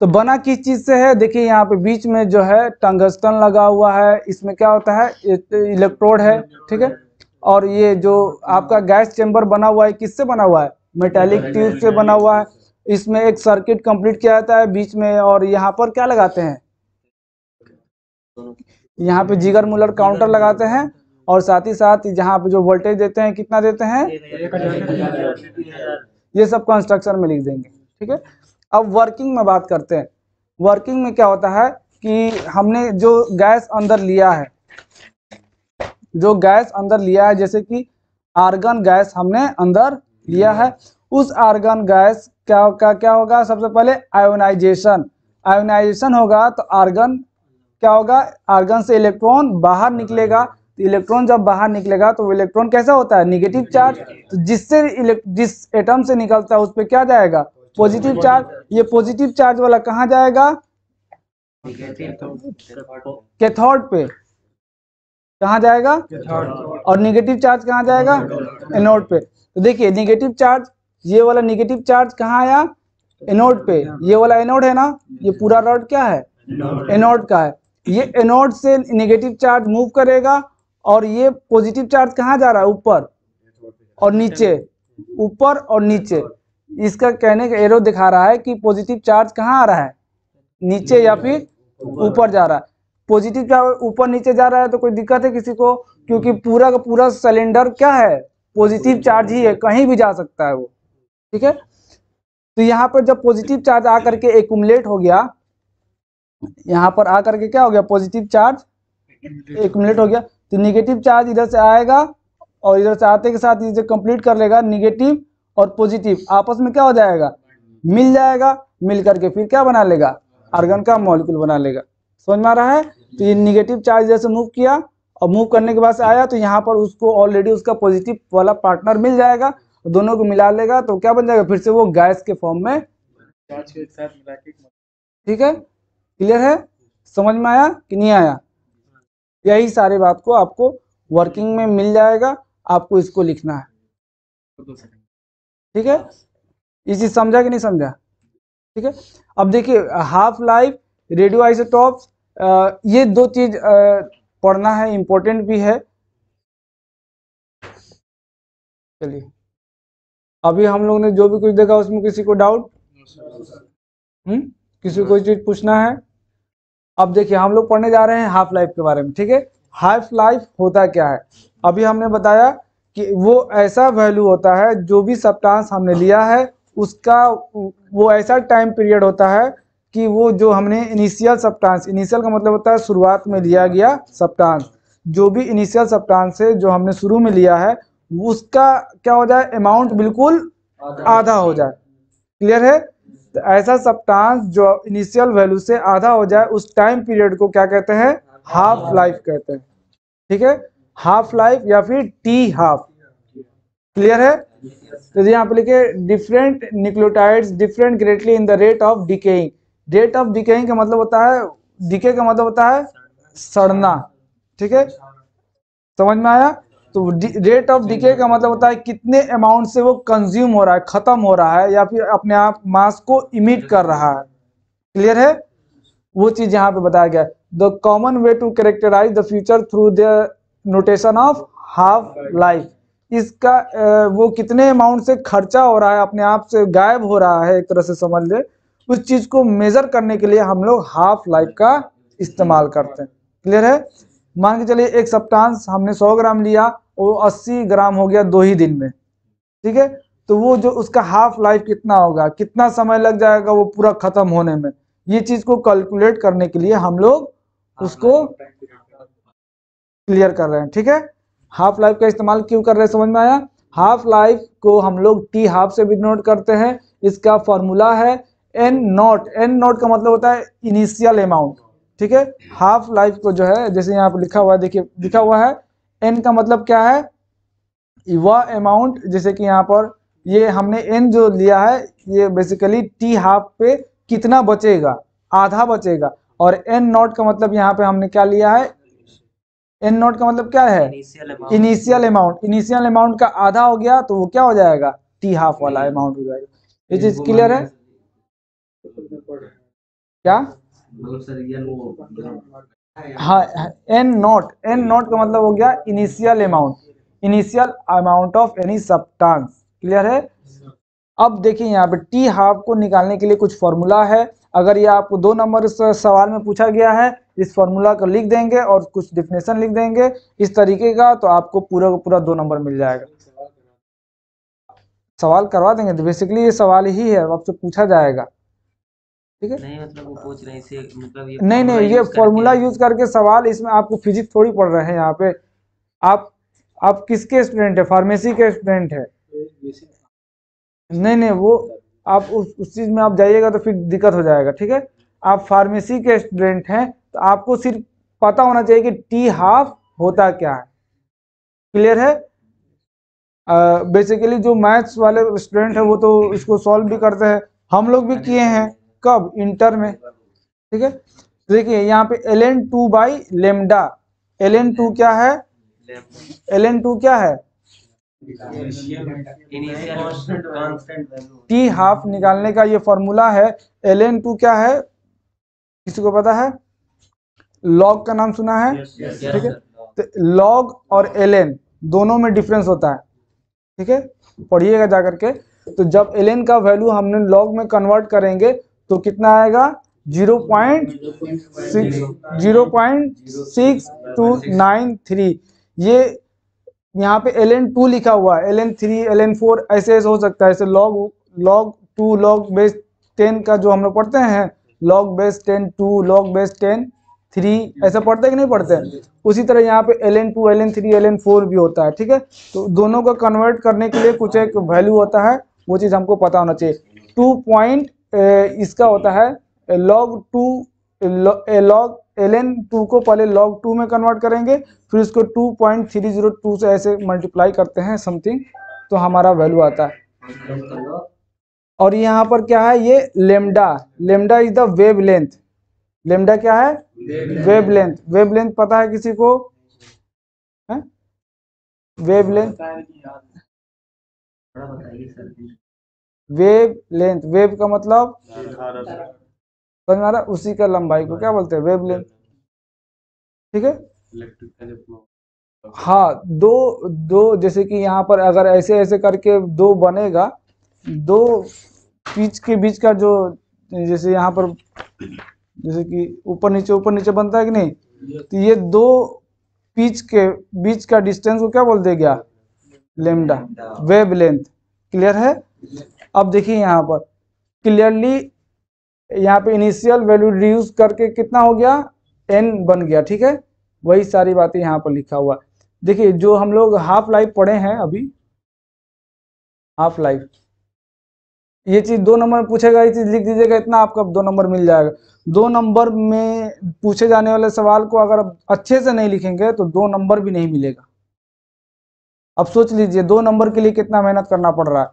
तो बना किस चीज़ से है देखिए यहाँ पे बीच में जो है टंगस्टन लगा हुआ है इसमें क्या होता है इलेक्ट्रोड तो है ठीक है और ये जो आपका गैस चेम्बर बना हुआ है किससे बना हुआ है मेटेलिक ट्यूब से बना हुआ है इसमें एक सर्किट कंप्लीट किया जाता है बीच में और यहाँ पर क्या लगाते हैं यहाँ पे जिगर मूलर काउंटर लगाते हैं और साथ ही साथ यहाँ पे जो वोल्टेज देते हैं कितना देते हैं ये सब कंस्ट्रक्शन में लिख देंगे ठीक है अब वर्किंग में बात करते हैं वर्किंग में क्या होता है कि हमने जो गैस अंदर लिया है जो गैस अंदर लिया है जैसे कि आर्गन गैस हमने अंदर लिया है उस आर्गन गैस क्या क्या क्या होगा सबसे पहले आयोनाइजेशन आयोनाइजेशन होगा तो आर्गन क्या होगा आर्गन से इलेक्ट्रॉन बाहर निकलेगा तो इलेक्ट्रॉन जब बाहर निकलेगा तो इलेक्ट्रॉन कैसा होता है निगेटिव चार्ज तो जिससे जिस एटम से निकलता है उस पर क्या जाएगा पॉजिटिव चार्ज ये पॉजिटिव चार्ज वाला कहा जाएगा कैथोड तो पे कहा जाएगा और निगेटिव चार्ज कहा जाएगा एनोड पे तो देखिए निगेटिव चार्ज ये वाला निगेटिव चार्ज कहाँ आया एनोड पे ये वाला एनोड है ना ये पूरा रॉड क्या है एनोड का है ये एनोड से नेगेटिव चार्ज मूव करेगा और ये पॉजिटिव चार्ज कहाँ जा रहा है ऊपर और नीचे ऊपर और नीचे इसका कहने का एरो दिखा रहा है कि पॉजिटिव चार्ज कहाँ आ रहा है नीचे या फिर ऊपर जा रहा है पॉजिटिव चार्ज ऊपर नीचे जा रहा है तो कोई दिक्कत है किसी को क्योंकि पूरा का पूरा सिलेंडर क्या है पॉजिटिव चार्ज ही है कहीं भी जा सकता है वो ठीक है तो यहाँ पर जब पॉजिटिव चार्ज आकर के एकट हो गया यहाँ पर आकर के क्या हो गया पॉजिटिव चार्ज एक मिनट हो गया तो निगेटिव चार्ज इधर से आएगा और इधर से आते के साथ इसे कंप्लीट कर लेगा निगेटिव और पॉजिटिव आपस में क्या हो जाएगा मिल जाएगा मिल करके फिर क्या बना लेगा आर्गन का मॉलिक्यूल बना लेगा समझ में आ रहा है तो ये निगेटिव चार्ज जैसे मूव किया और मूव करने के बाद से आया तो यहाँ पर उसको ऑलरेडी उसका पॉजिटिव वाला पार्टनर मिल जाएगा दोनों को मिला लेगा तो क्या बन जाएगा फिर से वो गैस के फॉर्म में ठीक है क्लियर है समझ में आया कि नहीं आया यही सारे बात को आपको वर्किंग में मिल जाएगा आपको इसको लिखना है ठीक है इसी चीज समझा कि नहीं समझा ठीक है अब देखिए हाफ लाइफ रेडियो आइसोटॉप ये दो चीज पढ़ना है इम्पोर्टेंट भी है चलिए अभी हम लोग ने जो भी कुछ देखा उसमें किसी को डाउट हम्म किसी को कोई चीज पूछना है अब देखिए हम लोग पढ़ने जा रहे हैं हाफ लाइफ के बारे में ठीक है हाफ लाइफ होता क्या है अभी हमने बताया कि वो ऐसा वैल्यू होता है जो भी सप्टांस हमने लिया है उसका वो ऐसा टाइम पीरियड होता है कि वो जो हमने इनिशियल सप्टांस इनिशियल का मतलब होता है शुरुआत में लिया गया सप्तांस जो भी इनिशियल सप्टांस है जो हमने शुरू में लिया है उसका क्या हो जाए अमाउंट बिल्कुल आधा हो जाए क्लियर है तो ऐसा सप्तांश जो इनिशियल वैल्यू से आधा हो जाए उस टाइम पीरियड को क्या कहते हैं हाफ लाइफ कहते हैं ठीक है हाफ लाइफ या फिर टी हाफ क्लियर है तो यहाँ पे लिखे different nucleotides different greatly in the rate of decaying rate of decaying का मतलब होता है डिके का मतलब होता है सड़ना ठीक है समझ में आया तो रेट ऑफ डिके का मतलब होता है कितने अमाउंट से वो कंज्यूम हो रहा है खत्म हो रहा है या फिर अपने आप मास को इमिट कर रहा है क्लियर है वो चीज यहाँ पे बताया गया the common way to characterise the future through the notation of half life इसका वो कितने अमाउंट से खर्चा हो रहा है अपने आप से गायब हो रहा है एक तरह से समझ ले उस चीज को मेजर करने के लिए हम लोग हाफ लाइफ का इस्तेमाल करते हैं क्लियर है मान के चलिए एक सप्तांश हमने 100 ग्राम लिया वो 80 ग्राम हो गया दो ही दिन में ठीक है तो वो जो उसका हाफ लाइफ कितना होगा कितना समय लग जाएगा वो पूरा खत्म होने में ये चीज को कैलकुलेट करने के लिए हम लोग हाँ, उसको क्लियर हाँ, हाँ, कर रहे हैं ठीक है हाफ लाइफ का इस्तेमाल क्यों कर रहे हैं समझ में आया हाफ लाइफ को हम लोग टी हाफ से भी नोट करते हैं इसका फॉर्मूला है एन नॉट एन नॉट का मतलब होता है इनिशियल अमाउंट ठीक है हाफ लाइफ को जो है जैसे यहाँ पर लिखा हुआ है देखिए लिखा हुआ है एन का मतलब क्या है वह अमाउंट जैसे कि यहाँ पर ये हमने एन जो लिया है ये बेसिकली टी हाफ पे कितना बचेगा आधा बचेगा और एन नॉट का मतलब यहाँ पे हमने क्या लिया है एन नॉट का मतलब क्या है इनिशियल अमाउंट इनिशियल अमाउंट का आधा हो गया तो वो क्या हो जाएगा टी हाफ वाला अमाउंट हो जाएगा ये चीज क्लियर है क्या मतलब सर एन वो एन नॉट एन नॉट का मतलब हो गया initial amount initial amount of any substance clear है अब देखिए यहाँ पे टी हाफ को निकालने के लिए कुछ फॉर्मूला है अगर ये आपको दो नंबर सवाल में पूछा गया है इस फॉर्मूला को लिख देंगे और कुछ डिफिनेशन लिख देंगे इस तरीके का तो आपको पूरा का पूरा दो नंबर मिल जाएगा सवाल करवा देंगे तो बेसिकली ये सवाल ही है आपसे पूछा जाएगा ठीक है नहीं मतलब वो पूछ रहे इसे मतलब ये नहीं नहीं ये फॉर्मूला यूज करके सवाल इसमें आपको फिजिक्स थोड़ी पढ़ रहे हैं यहाँ पे आप आप किसके स्टूडेंट है फार्मेसी के स्टूडेंट है नहीं नहीं वो आप उस उस चीज़ में आप जाइएगा तो फिर दिक्कत हो जाएगा ठीक है आप फार्मेसी के स्टूडेंट हैं तो आपको सिर्फ पता होना चाहिए कि टी हाफ होता क्या है क्लियर है बेसिकली uh, जो मैथ्स वाले स्टूडेंट है वो तो इसको सॉल्व भी करते हैं हम लोग भी हाँ किए हाँ हैं कब इंटर में ठीक है तो देखिए यहाँ पे L N two by lambda L N two क्या है एल एन टू क्या है टी हाफ निकालने का ये फॉर्मूला है एल एन टू क्या है किसी को पता है लॉग का नाम सुना है ठीक है तो लॉग और एल एन दोनों में डिफरेंस होता है ठीक है पढ़िएगा जाकर के तो जब एल एन का वैल्यू हमने लॉग में कन्वर्ट करेंगे तो कितना आएगा zero point zero point six two nine three ये यहाँ पे एल एन टू लिखा हुआ है L N three L N four ऐसे ऐसे हो सकता है ऐसे log log two log base ten का जो हम लोग पढ़ते हैं log base ten two log base ten three ऐसा पढ़ते हैं कि नहीं पढ़ते हैं उसी तरह यहाँ पे L N two L N three L N four भी होता है ठीक है तो दोनों का कन्वर्ट करने के लिए कुछ एक वैल्यू होता है वो चीज़ हमको पता होना चाहिए टू पॉइंट इसका होता है log two log L N two को पहले लॉग टू में कन्वर्ट करेंगे फिर इसको two point three zero two से ऐसे मल्टीप्लाई करते हैं समथिंग तो हमारा वैल्यू आता है और यहाँ पर क्या है ये lambda lambda is the wavelength lambda क्या है वेब लेंथ वेब लेंथ पता है किसी को wavelength wavelength wave का मतलब समझ उसी का लंबाई को क्या बोलते हैं वेव लेंथ ठीक है हाँ दो दो जैसे कि यहाँ पर अगर ऐसे ऐसे करके दो बनेगा दो पीच के बीच का जो जैसे यहाँ पर जैसे कि ऊपर नीचे ऊपर नीचे बनता है कि नहीं तो ये दो पीच के बीच का डिस्टेंस को क्या बोल गया लेमडा वेब लेंथ क्लियर है अब देखिए यहाँ पर क्लियरली यहाँ पे इनिशियल वैल्यू रिड्यूस करके कितना हो गया एन बन गया ठीक है वही सारी बातें यहाँ पर लिखा हुआ देखिए जो हम लोग हाफ लाइफ पढ़े हैं अभी हाफ लाइफ ये चीज दो नंबर में पूछेगा ये चीज लिख दीजिएगा इतना आपका दो नंबर मिल जाएगा दो नंबर में पूछे जाने वाले सवाल को अगर आप अच्छे से नहीं लिखेंगे तो दो नंबर भी नहीं मिलेगा अब सोच लीजिए दो नंबर के लिए कितना मेहनत करना पड़ रहा है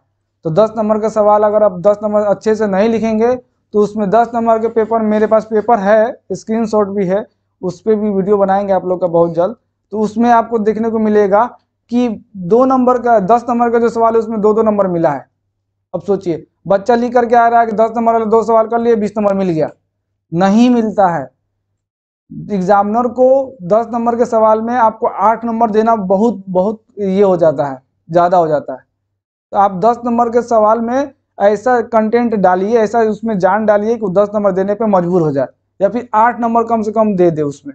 तो दस नंबर का सवाल अगर आप दस नंबर अच्छे से नहीं लिखेंगे तो उसमें दस नंबर के पेपर मेरे पास पेपर है स्क्रीन भी है उस पर भी वीडियो बनाएंगे आप लोग का बहुत जल्द तो उसमें आपको देखने को मिलेगा कि दो नंबर का दस नंबर का जो सवाल है उसमें दो दो नंबर मिला है अब सोचिए बच्चा लिख करके आ रहा है कि दस नंबर वाले दो सवाल कर लिए बीस नंबर मिल गया नहीं मिलता है एग्जामिनर को दस नंबर के सवाल में आपको आठ नंबर देना बहुत बहुत ये हो जाता है ज़्यादा हो जाता है तो आप दस नंबर के सवाल में ऐसा कंटेंट डालिए ऐसा उसमें जान डालिए कि दस नंबर देने पर मजबूर हो जाए या फिर आठ नंबर कम से कम दे दे उसमें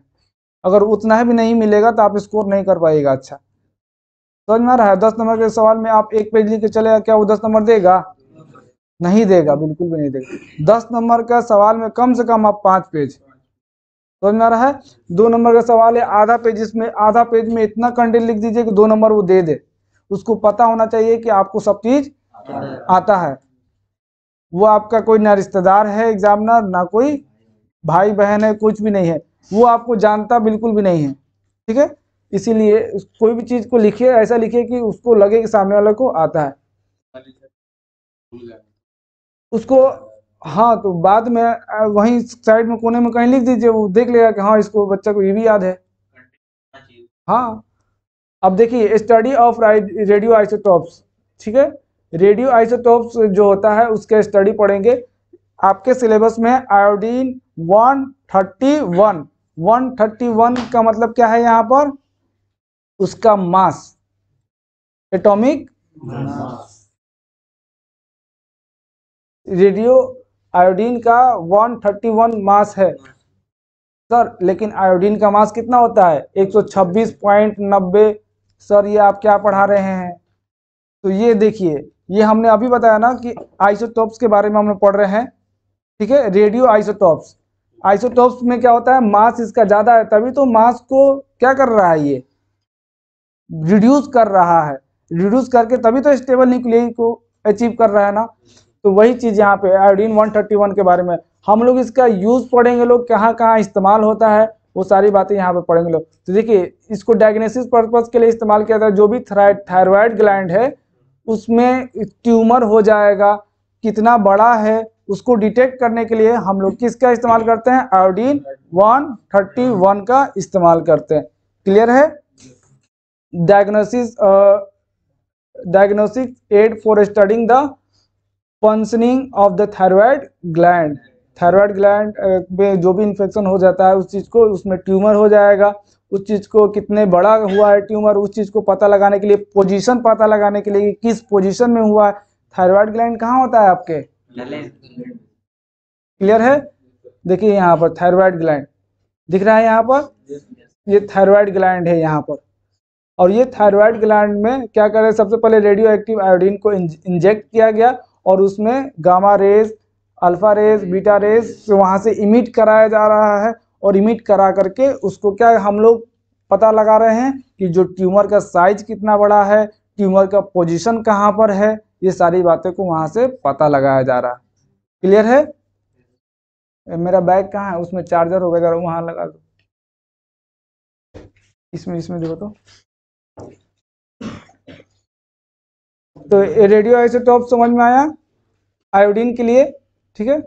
अगर उतना ही भी नहीं मिलेगा तो आप स्कोर नहीं कर पाएगा अच्छा समझ में आ रहा है दस नंबर के सवाल में आप एक पेज लिख के चले क्या वो दस नंबर देगा नहीं देगा बिल्कुल भी नहीं देगा दस नंबर का सवाल में कम से कम आप पांच पेज समझ में आ रहा है दो नंबर का सवाल है आधा पेज इसमें आधा पेज में इतना कंटेंट लिख दीजिए कि दो नंबर वो दे दे उसको पता होना चाहिए कि आपको सब चीज आता है वो आपका कोई ना रिश्तेदार है एग्जामिनर ना कोई भाई बहन है कुछ भी नहीं है वो आपको जानता बिल्कुल भी नहीं है ठीक है इसीलिए कोई भी चीज को लिखिए ऐसा लिखिए कि उसको लगे कि सामने वाले को आता है उसको हाँ तो बाद में वही साइड में कोने में कहीं लिख दीजिए वो देख लेगा कि हाँ इसको बच्चा को ये भी याद है हाँ अब देखिए स्टडी ऑफ रेडियो आइसोटॉप्स ठीक है रेडियो आइसोटॉप्स जो होता है उसके स्टडी पढ़ेंगे आपके सिलेबस में आयोडीन 131 131 का मतलब क्या है यहाँ पर उसका मास एटॉमिक रेडियो आयोडीन का 131 मास है सर लेकिन आयोडीन का मास कितना होता है 126.90 सर ये आप क्या पढ़ा रहे हैं तो ये देखिए ये हमने अभी बताया ना कि आइसोटॉप्स के बारे में हम लोग पढ़ रहे हैं ठीक है रेडियो आइसोटॉप्स आइसोटॉप्स में क्या होता है मास इसका ज़्यादा है तभी तो मास को क्या कर रहा है ये रिड्यूस कर रहा है रिड्यूस करके तभी तो स्टेबल न्यूक्लियर को अचीव कर रहा है ना तो वही चीज़ यहाँ पे आयोडीन 131 के बारे में हम लोग इसका यूज़ पढ़ेंगे लोग कहाँ कहाँ इस्तेमाल होता है वो सारी बातें यहाँ पर पढ़ेंगे लोग तो देखिए इसको डायग्नोसिस पर्पज के लिए इस्तेमाल किया जाता है जो भी थायरॉयड ग्लैंड है उसमें ट्यूमर हो जाएगा कितना बड़ा है उसको डिटेक्ट करने के लिए हम लोग किसका इस्तेमाल करते हैं आयोडीन वन थर्टी वन का इस्तेमाल करते हैं क्लियर है diagnosis diagnostic aid for studying the functioning of the thyroid gland thyroid gland में जो भी इन्फेक्शन हो जाता है उस चीज़ को उसमें ट्यूमर हो जाएगा उस चीज़ को कितने बड़ा हुआ है ट्यूमर उस चीज़ को पता लगाने के लिए पोजीशन पता लगाने के लिए किस पोजीशन में हुआ है थायरॉयड ग्लैंड कहाँ होता है आपके क्लियर है देखिए यहाँ पर थायरॉयड ग्लैंड दिख रहा है यहाँ पर ये थायरॉयड ग्लैंड है यहाँ पर और ये थायरॉयड ग्लैंड में क्या करें सबसे पहले रेडियो एक्टिव आयोडीन को इंजेक्ट किया गया और उसमें gamma rays alpha rays beta rays वहाँ से इमिट कराया जा रहा है और इमिट करा करके उसको क्या हम लोग पता लगा रहे हैं कि जो ट्यूमर का साइज कितना बड़ा है ट्यूमर का पोजीशन कहाँ पर है ये सारी बातें को वहाँ से पता लगाया जा रहा है क्लियर है मेरा बैग कहाँ है उसमें चार्जर होगा जरा वहाँ लगा दो इसमें इसमें देखो तो तो रेडियो अब समझ में आया आयोडीन के लिए ठीक है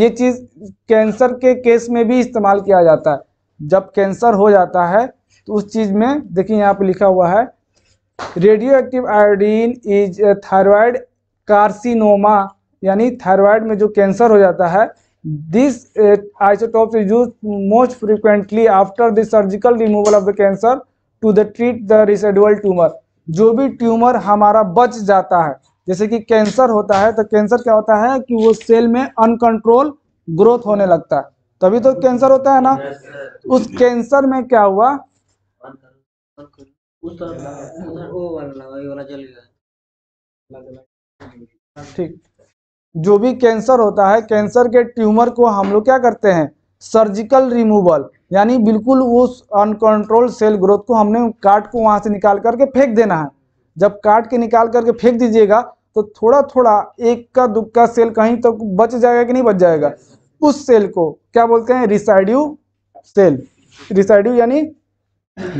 ये चीज़ कैंसर के केस में भी इस्तेमाल किया जाता है जब कैंसर हो जाता है तो उस चीज़ में देखिए यहाँ पर लिखा हुआ है radioactive iodine is thyroid carcinoma यानी थायराइड में जो कैंसर हो जाता है this isotope is use most frequently after the surgical removal of the cancer to the treat the residual tumour जो भी ट्यूमर हमारा बच जाता है जैसे कि कैंसर होता है तो कैंसर क्या होता है कि वो सेल में अनकंट्रोल ग्रोथ होने लगता है तभी तो कैंसर होता है ना उस कैंसर में क्या हुआ ठीक जो भी कैंसर होता है कैंसर के ट्यूमर को हम लोग क्या करते हैं सर्जिकल रिमूवल यानी बिल्कुल उस अनकंट्रोल सेल ग्रोथ को हमने काट को वहां से निकाल करके फेंक देना है जब काट के निकाल करके फेंक दीजिएगा तो थोड़ा थोड़ा एक का दुक्का सेल कहीं तक तो बच जाएगा कि नहीं बच जाएगा उस सेल को क्या बोलते हैं रिसाइड्यू सेल रिसाइड्यू यानी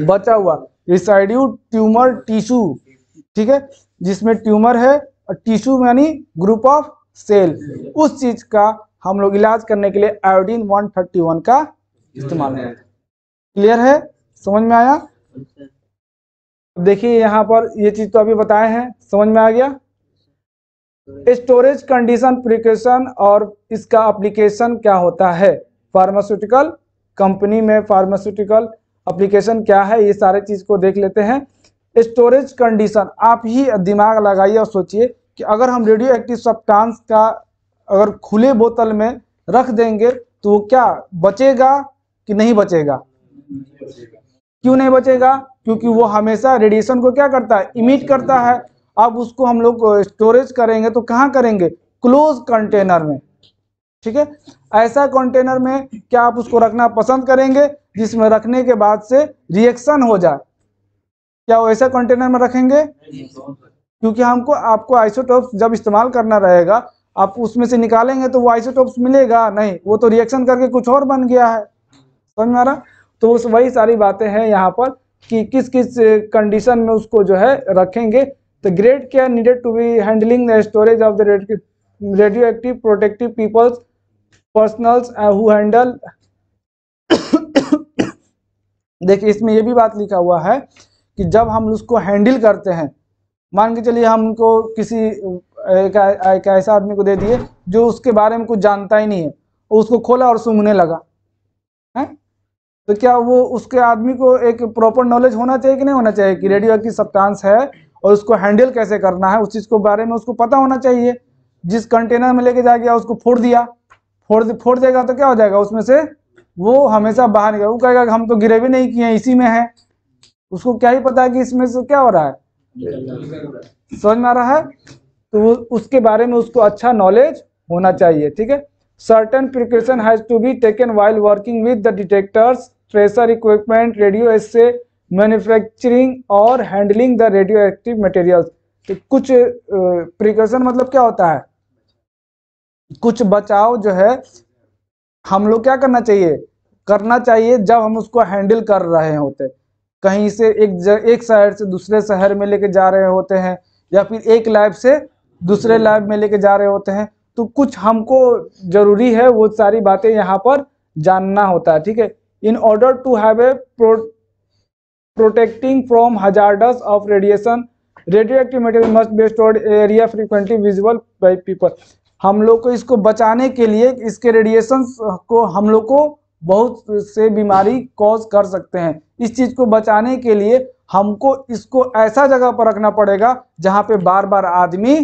बचा हुआ रिसाइड्यू ट्यूमर टिश्यू ठीक है जिसमें ट्यूमर है और टिश्यू यानी ग्रुप ऑफ सेल उस चीज का हम लोग इलाज करने के लिए आयोडीन 131 का इस्तेमाल करते हैं क्लियर है समझ में आया देखिए यहाँ पर ये चीज़ तो अभी बताए हैं समझ में आ गया स्टोरेज कंडीशन प्रिकॉशन और इसका अप्लीकेशन क्या होता है फार्मास्यूटिकल कंपनी में फार्मास्यूटिकल अप्लीकेशन क्या है ये सारे चीज़ को देख लेते हैं स्टोरेज कंडीशन आप ही दिमाग लगाइए और सोचिए कि अगर हम रेडियो एक्टिव सब्सटेंस का अगर खुले बोतल में रख देंगे तो वो क्या बचेगा कि नहीं बचेगा क्यों नहीं बचेगा क्योंकि वो हमेशा रेडिएशन को क्या करता है इमिट करता है अब उसको हम लोग स्टोरेज करेंगे तो कहाँ करेंगे क्लोज कंटेनर में ठीक है ऐसा कंटेनर में क्या आप उसको रखना पसंद करेंगे जिसमें रखने के बाद से रिएक्शन हो जाए क्या वो ऐसा कंटेनर में रखेंगे क्योंकि हमको आपको आइसोटॉप्स जब इस्तेमाल करना रहेगा आप उसमें से निकालेंगे तो वो आइसोटॉप्स मिलेगा नहीं वो तो रिएक्शन करके कुछ और बन गया है समझ में आ रहा तो वही सारी बातें हैं यहाँ पर कि किस किस कंडीशन में उसको जो है रखेंगे the great care needed to be handling the storage of the radioactive protective peoples personals who handle देखिए इसमें यह भी बात लिखा हुआ है कि जब हम उसको हैंडल करते हैं मान के चलिए हम उनको किसी एक, एक ऐसा आदमी को दे दिए जो उसके बारे में कुछ जानता ही नहीं है उसको खोला और सूंघने लगा तो क्या वो उसके आदमी को एक प्रॉपर नॉलेज होना चाहिए कि नहीं होना चाहिए कि रेडियो एक्टिव सब्सटेंस है और उसको हैंडल कैसे करना है उस चीज़ को बारे में उसको पता होना चाहिए जिस कंटेनर में लेके जा गया उसको फोड़ दिया फोड़ फोड़ देगा तो क्या हो जाएगा उसमें से वो हमेशा बाहर निकल वो कहेगा हम तो गिरे भी नहीं किए इसी में है उसको क्या ही पता है कि इसमें से क्या हो रहा है समझ में आ रहा है तो उसके बारे में उसको अच्छा नॉलेज होना चाहिए ठीक है certain precaution has to be taken while working with the detectors fresher equipment radio से मैन्युफैक्चरिंग और handling the radioactive material तो कुछ प्रिकॉशन मतलब क्या होता है कुछ बचाव जो है हम लोग क्या करना चाहिए करना चाहिए जब हम उसको हैंडल कर रहे होते कहीं से एक ज, एक शहर से दूसरे शहर में लेके जा रहे होते हैं या फिर एक लैब से दूसरे लैब में लेके जा रहे होते हैं तो कुछ हमको जरूरी है वो सारी बातें यहाँ पर जानना होता है ठीक है in order to have a pro protecting from hazards of radiation radioactive material must be stored area frequently visible by people हम लोग को इसको बचाने के लिए इसके रेडिएशन को हम लोग को बहुत से बीमारी कॉज कर सकते हैं इस चीज़ को बचाने के लिए हमको इसको ऐसा जगह पर रखना पड़ेगा जहाँ पे बार बार आदमी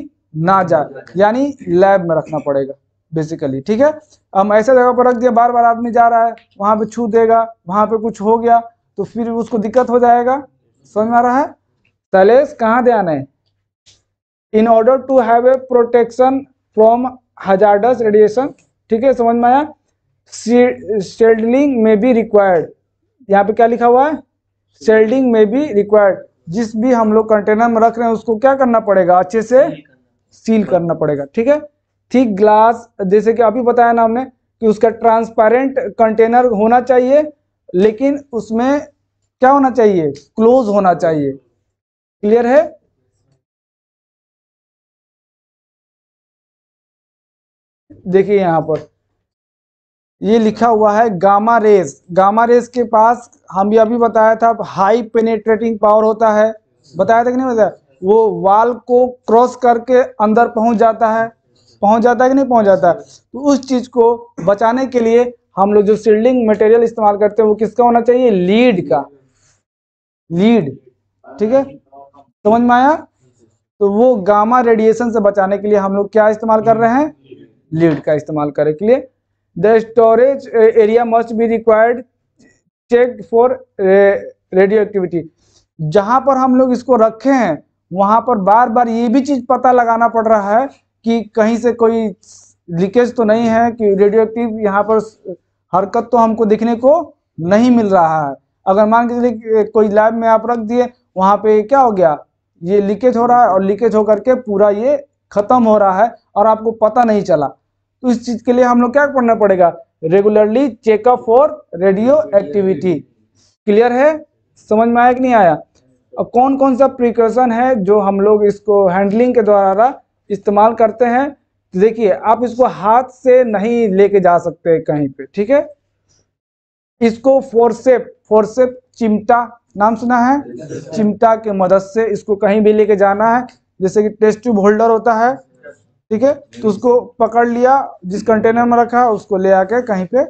ना जाए यानी लैब में रखना पड़ेगा बेसिकली ठीक है हम ऐसे जगह पर रख दिया बार बार आदमी जा रहा है वहां पे छू देगा वहां पे कुछ हो गया तो फिर उसको दिक्कत हो जाएगा समझ में आ रहा है तलेस कहाँ ध्यान है in order to have a protection from hazardous radiation ठीक है समझ में आया शेल्डिंग में भी रिक्वायर्ड यहाँ पे क्या लिखा हुआ है शेल्डिंग में बी रिक्वायर्ड जिस भी हम लोग कंटेनर में रख रहे हैं उसको क्या करना पड़ेगा अच्छे से सील करना पड़ेगा ठीक है थिक ग्लास जैसे कि अभी बताया ना हमने कि उसका ट्रांसपेरेंट कंटेनर होना चाहिए लेकिन उसमें क्या होना चाहिए क्लोज होना चाहिए क्लियर है देखिए यहां पर ये लिखा हुआ है गामा रेस गामा रेस के पास हम भी अभी बताया था हाई पेनेट्रेटिंग पावर होता है बताया था कि नहीं बताया वो वाल को क्रॉस करके अंदर पहुंच जाता है पहुंच जाता है कि नहीं पहुंच जाता तो उस चीज़ को बचाने के लिए हम लोग जो सील्डिंग मटेरियल इस्तेमाल करते हैं वो किसका होना चाहिए लीड का लीड ठीक है समझ में आया तो वो गामा रेडिएशन से बचाने के लिए हम लोग क्या इस्तेमाल कर रहे हैं लीड का इस्तेमाल करने के लिए the storage area must be required check for radioactivity जहां पर हम लोग इसको रखे हैं वहां पर बार बार ये भी चीज पता लगाना पड़ रहा है कि कहीं से कोई लीकेज तो नहीं है कि रेडियो एक्टिव यहाँ पर हरकत तो हमको देखने को नहीं मिल रहा है अगर मान के चलिए कोई लैब में आप रख दिए वहाँ पे क्या हो गया ये लीकेज हो रहा है और लीकेज हो करके पूरा ये खत्म हो रहा है और आपको पता नहीं चला तो इस चीज़ के लिए हम लोग क्या करना पड़ेगा regularly checkup for radioactivity clear है समझ में आया कि नहीं आया और कौन कौन सा प्रिकॉशन है जो हम लोग इसको हैंडलिंग के द्वारा इस्तेमाल करते हैं तो देखिए आप इसको हाथ से नहीं लेके जा सकते कहीं पे ठीक है इसको फोरसेप फोरसेप चिमटा नाम सुना है चिमटा के मदद से इसको कहीं भी लेके जाना है जैसे कि टेस्ट ट्यूब होल्डर होता है ठीक है तो उसको पकड़ लिया जिस कंटेनर में रखा उसको ले आके कहीं पे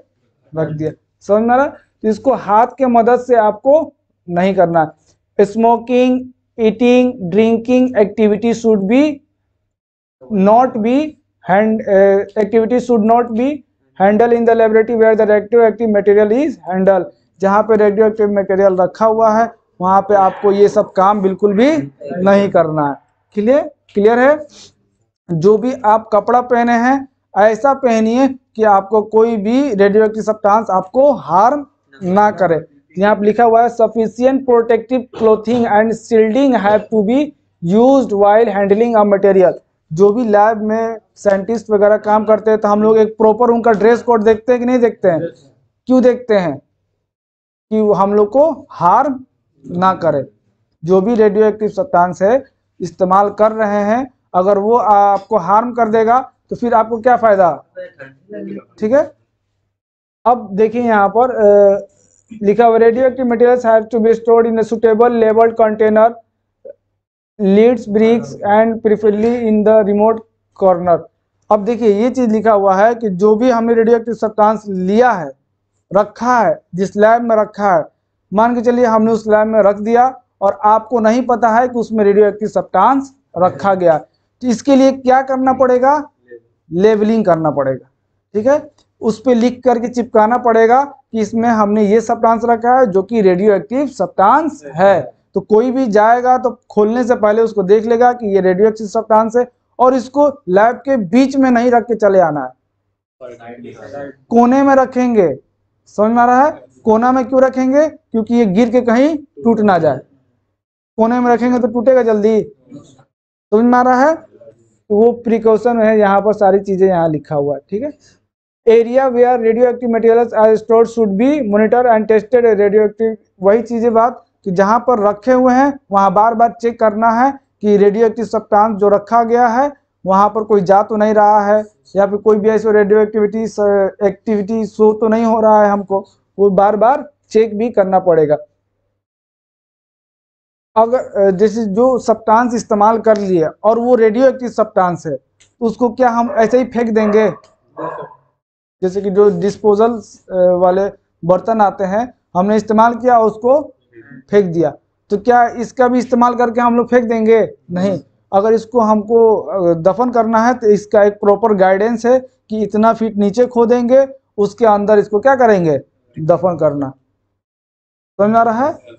रख दिया समझ में आ रहा तो इसको हाथ के मदद से आपको नहीं करना है smoking eating drinking activity should be not be hand uh, activity should not be handled in the laboratory where the radioactive material is handled जहाँ पे रेडियोएक्टिव मटेरियल रखा हुआ है वहाँ पे आपको ये सब काम बिल्कुल भी नहीं करना है क्लियर क्लियर है जो भी आप कपड़ा पहने हैं ऐसा पहनिए कि आपको कोई भी रेडियोएक्टिव सब्सटेंस आपको हार्म ना करे यहाँ पर लिखा हुआ है sufficient protective clothing and shielding have to be used while handling a material जो भी लैब में साइंटिस्ट वगैरह काम करते हैं तो हम लोग एक प्रॉपर उनका ड्रेस कोड देखते हैं कि नहीं देखते हैं क्यों देखते हैं कि वो हम लोग को हार्म ना करे जो भी रेडियो एक्टिव सत्तांश है इस्तेमाल कर रहे हैं अगर वो आपको हार्म कर देगा तो फिर आपको क्या फायदा ठीक है अब देखिए यहाँ पर आ, लिखा हुआ radioactive materials have to be stored in a suitable labelled container leads bricks हाँ। And preferably in the remote corner अब देखिए ये चीज़ लिखा हुआ है कि जो भी हमने रेडियो एक्टिव सब्सटेंस लिया है रखा है जिस लैब में रखा है मान के चलिए हमने उस लैब में रख दिया और आपको नहीं पता है कि उसमें रेडियो एक्टिव सप्तांश रखा गया तो इसके लिए क्या करना पड़ेगा लेबलिंग करना पड़ेगा ठीक है उस पर लिख करके चिपकाना पड़ेगा कि इसमें हमने ये सब्सटेंस रखा है जो कि रेडियो एक्टिव सप्तांश है तो कोई भी जाएगा तो खोलने से पहले उसको देख लेगा कि ये रेडियो एक्टिव सब्सटेंस है और इसको लैब के बीच में नहीं रख के चले आना है कोने में रखेंगे समझ में आ रहा है कोना में क्यों रखेंगे क्योंकि ये गिर के कहीं टूट ना जाए कोने में रखेंगे तो टूटेगा जल्दी समझ में आ रहा है वो प्रिकॉशन है यहाँ पर सारी चीजें यहाँ लिखा हुआ है ठीक है area where radioactive material are store should be monitor and tested radioactive वही चीजें बात कि जहां पर रखे हुए हैं वहां बार बार चेक करना है कि रेडियो एक्टिव सप्तांश जो रखा गया है वहां पर कोई जा तो नहीं रहा है या फिर कोई भी ऐसे रेडियो एक्टिविटी एक्टिविटी शो तो नहीं हो रहा है हमको वो बार बार चेक भी करना पड़ेगा अगर जैसे जो सप्टांस इस्तेमाल कर लिए और वो रेडियो एक्टिव सप्टांस है उसको क्या हम ऐसे ही फेंक देंगे जैसे कि जो डिस्पोजल वाले बर्तन आते हैं हमने इस्तेमाल किया उसको फेंक दिया तो क्या इसका भी इस्तेमाल करके हम लोग फेंक देंगे नहीं हम्म। अगर इसको हमको दफन करना है तो इसका एक प्रॉपर गाइडेंस है कि इतना फीट नीचे खोदेंगे उसके अंदर इसको क्या करेंगे दफन करना समझ आ रहा है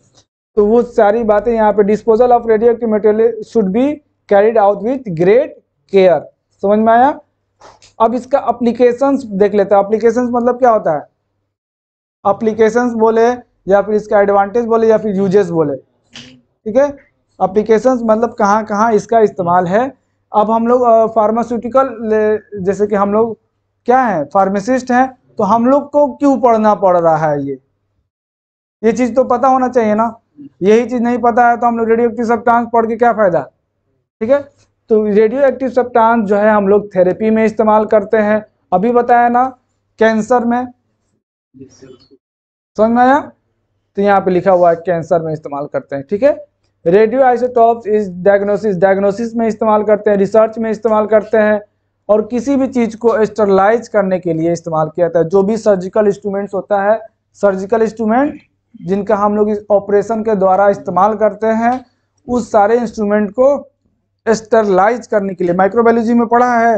तो वो सारी बातें यहाँ पे डिस्पोजल ऑफ रेडियो के material should be carried out with great care समझ में आया अब इसका अप्लीकेशन देख लेते हैं अप्लीकेशन मतलब क्या होता है अप्लीकेशन बोले या फिर इसका एडवांटेज बोले या फिर यूजेस बोले ठीक है अप्लीकेशन मतलब कहाँ कहाँ इसका इस्तेमाल है अब हम लोग फार्मास्यूटिकल जैसे कि हम लोग क्या है फार्मासिस्ट हैं तो हम लोग को क्यों पढ़ना पड़ रहा है ये ये चीज़ तो पता होना चाहिए ना यही चीज़ नहीं पता है तो हम लोग रेडियो एक्टिव सब्टांस पढ़ के क्या फ़ायदा ठीक है तो रेडियो एक्टिव सब्टांस जो है हम लोग थेरेपी में इस्तेमाल करते हैं अभी बताया ना कैंसर में समझ में आया तो यहाँ पे लिखा हुआ है कैंसर में इस्तेमाल करते हैं ठीक है रेडियो आइसोटॉप इस डायग्नोसिस डायग्नोसिस में इस्तेमाल करते हैं रिसर्च में इस्तेमाल करते हैं और किसी भी चीज़ को स्टरलाइज करने के लिए इस्तेमाल किया जाता है जो भी सर्जिकल इंस्ट्रूमेंट होता है सर्जिकल इंस्ट्रूमेंट जिनका हम लोग इस ऑपरेशन के द्वारा इस्तेमाल करते हैं उस सारे इंस्ट्रूमेंट को स्टरलाइज करने के लिए माइक्रोबायोलॉजी में पढ़ा है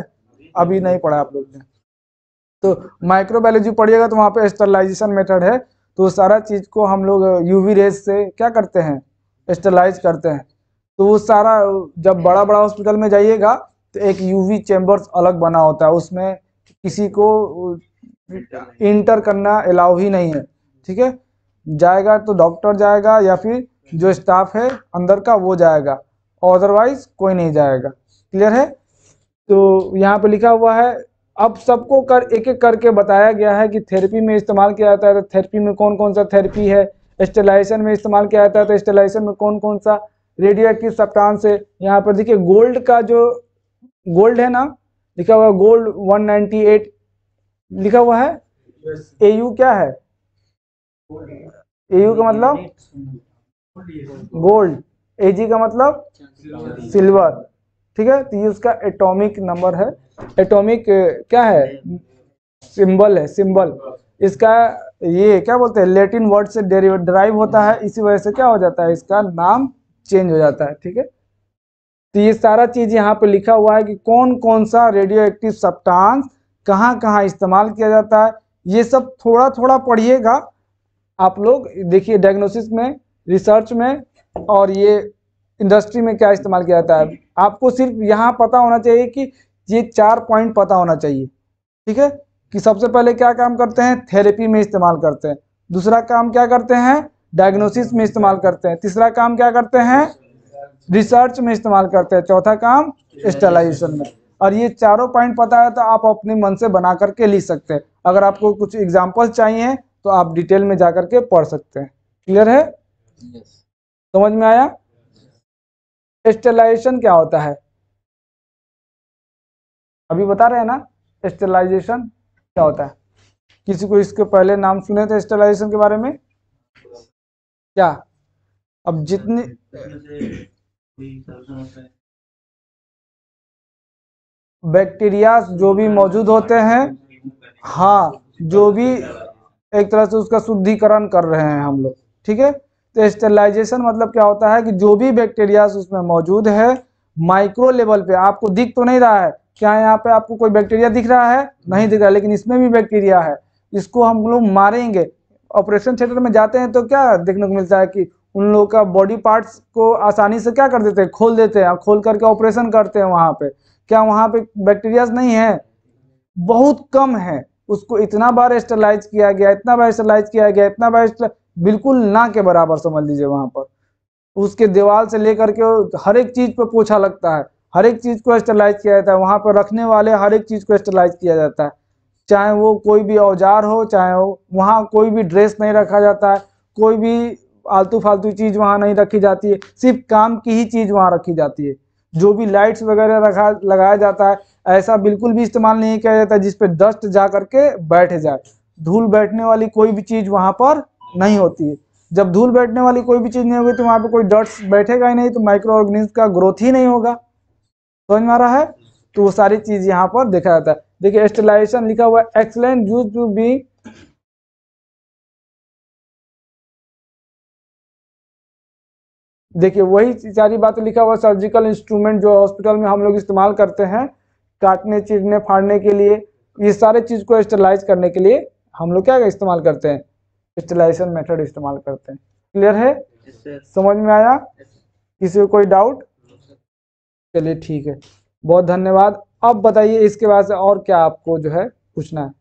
अभी नहीं पढ़ा आप लोग ने तो माइक्रोबायोलॉजी पढ़िएगा तो वहां पे स्टरलाइजेशन मेथड है तो सारा चीज़ को हम लोग यूवी रेज से क्या करते हैं स्टेलाइज करते हैं तो वो सारा जब बड़ा बड़ा हॉस्पिटल में जाइएगा तो एक यूवी चैम्बर्स अलग बना होता है उसमें किसी को इंटर करना अलाउ ही नहीं है ठीक है जाएगा तो डॉक्टर जाएगा या फिर जो स्टाफ है अंदर का वो जाएगा अदरवाइज कोई नहीं जाएगा क्लियर है तो यहाँ पे लिखा हुआ है अब सबको कर एक एक करके बताया गया है कि थेरेपी में इस्तेमाल किया जाता है तो थेरेपी में कौन कौन सा थेरेपी है स्टेलाइजेशन में इस्तेमाल किया जाता है तो स्टेलाइजेशन में कौन कौन सा रेडियो एक्टिव सप्तान से यहाँ पर देखिए गोल्ड का जो गोल्ड है ना लिखा हुआ गोल्ड 198 लिखा हुआ है ए यू क्या है ए यू का मतलब गोल्ड ए जी का मतलब सिल्वर ठीक है तो ये उसका एटॉमिक नंबर है एटॉमिक क्या है सिंबल है सिंबल इसका ये क्या बोलते हैं लेटिन वर्ड से ड्राइव होता है इसी वजह से क्या हो जाता है इसका नाम चेंज हो जाता है ठीक है तो ये सारा चीज यहाँ पे लिखा हुआ है कि कौन कौन सा रेडियो एक्टिव सप्टांस कहाँ कहाँ इस्तेमाल किया जाता है ये सब थोड़ा थोड़ा पढ़िएगा आप लोग देखिए डायग्नोसिस में रिसर्च में और ये इंडस्ट्री में क्या इस्तेमाल किया जाता है आपको सिर्फ यहाँ पता होना चाहिए कि ये चार पॉइंट पता होना चाहिए ठीक है कि सबसे पहले क्या काम करते हैं थेरेपी में इस्तेमाल करते हैं दूसरा काम क्या करते हैं डायग्नोसिस में इस्तेमाल करते हैं तीसरा काम क्या करते हैं रिसर्च में इस्तेमाल करते हैं चौथा काम स्टेलाइजेशन में और ये चारों पॉइंट पता है तो आप अपने मन से बना करके लिख सकते हैं अगर आपको कुछ एग्जाम्पल चाहिए तो आप डिटेल में जा करके पढ़ सकते हैं क्लियर है समझ में आया स्टेलाइजेशन क्या होता है अभी बता रहे हैं ना स्टेलाइजेशन क्या होता है किसी को इसके पहले नाम सुने थे स्टेलाइजेशन के बारे में क्या अब जितनी बैक्टीरिया जो भी मौजूद होते हैं हाँ जो भी एक तरह से उसका शुद्धिकरण कर रहे हैं हम लोग ठीक है तो स्टेलाइजेशन मतलब क्या होता है कि जो भी बैक्टीरियाज उसमें मौजूद है माइक्रो लेवल पे आपको दिख तो नहीं रहा है क्या यहाँ पे आपको कोई बैक्टीरिया दिख रहा है नहीं दिख रहा लेकिन इसमें भी बैक्टीरिया है इसको हम लोग मारेंगे ऑपरेशन थिएटर में जाते हैं तो क्या देखने को मिलता है कि उन लोगों का बॉडी पार्ट्स को आसानी से क्या कर देते हैं खोल देते हैं खोल करके ऑपरेशन करते हैं वहां पे क्या वहां पे बैक्टीरियाज नहीं है बहुत कम है उसको इतना बार स्टेलाइज किया गया इतना बार स्टेलाइज किया गया इतना बार बिल्कुल ना के बराबर समझ लीजिए वहां पर उसके दीवार से लेकर के हर एक चीज पर पोछा लगता है हर एक चीज को स्टेलाइज किया जाता है वहां पर रखने वाले हर एक चीज को स्टेलाइज किया जाता है चाहे वो कोई भी औजार हो चाहे वो वहाँ कोई भी ड्रेस नहीं रखा जाता है कोई भी आलतू फालतू चीज़ वहाँ नहीं रखी जाती है सिर्फ काम की ही चीज़ वहाँ रखी जाती है जो भी लाइट्स वगैरह रखा लगाया जाता है ऐसा बिल्कुल भी इस्तेमाल नहीं किया जाता जिसपे डस्ट जा करके बैठ जाए धूल बैठने वाली कोई भी चीज़ वहां पर नहीं होती है जब धूल बैठने वाली कोई भी चीज़ नहीं होगी तो वहां पे कोई डर्ट्स बैठेगा ही नहीं तो माइक्रो ऑर्गेनिज्म का ग्रोथ ही नहीं होगा समझ में आ रहा है तो वो सारी चीज़ यहाँ पर देखा जाता है देखिए स्टेलाइजेशन लिखा हुआ है एक्सलेंट यूज टू बी देखिए वही सारी बातें लिखा हुआ सर्जिकल इंस्ट्रूमेंट जो हॉस्पिटल में हम लोग इस्तेमाल करते हैं काटने चीरने फाड़ने के लिए ये सारे चीज़ को स्टेलाइज करने के लिए हम लोग क्या इस्तेमाल करते हैं स्टेलाइजेशन मेथड इस्तेमाल करते हैं क्लियर है समझ में आया किसी को कोई डाउट चलिए ठीक है बहुत धन्यवाद अब बताइए इसके बाद से और क्या आपको जो है पूछना है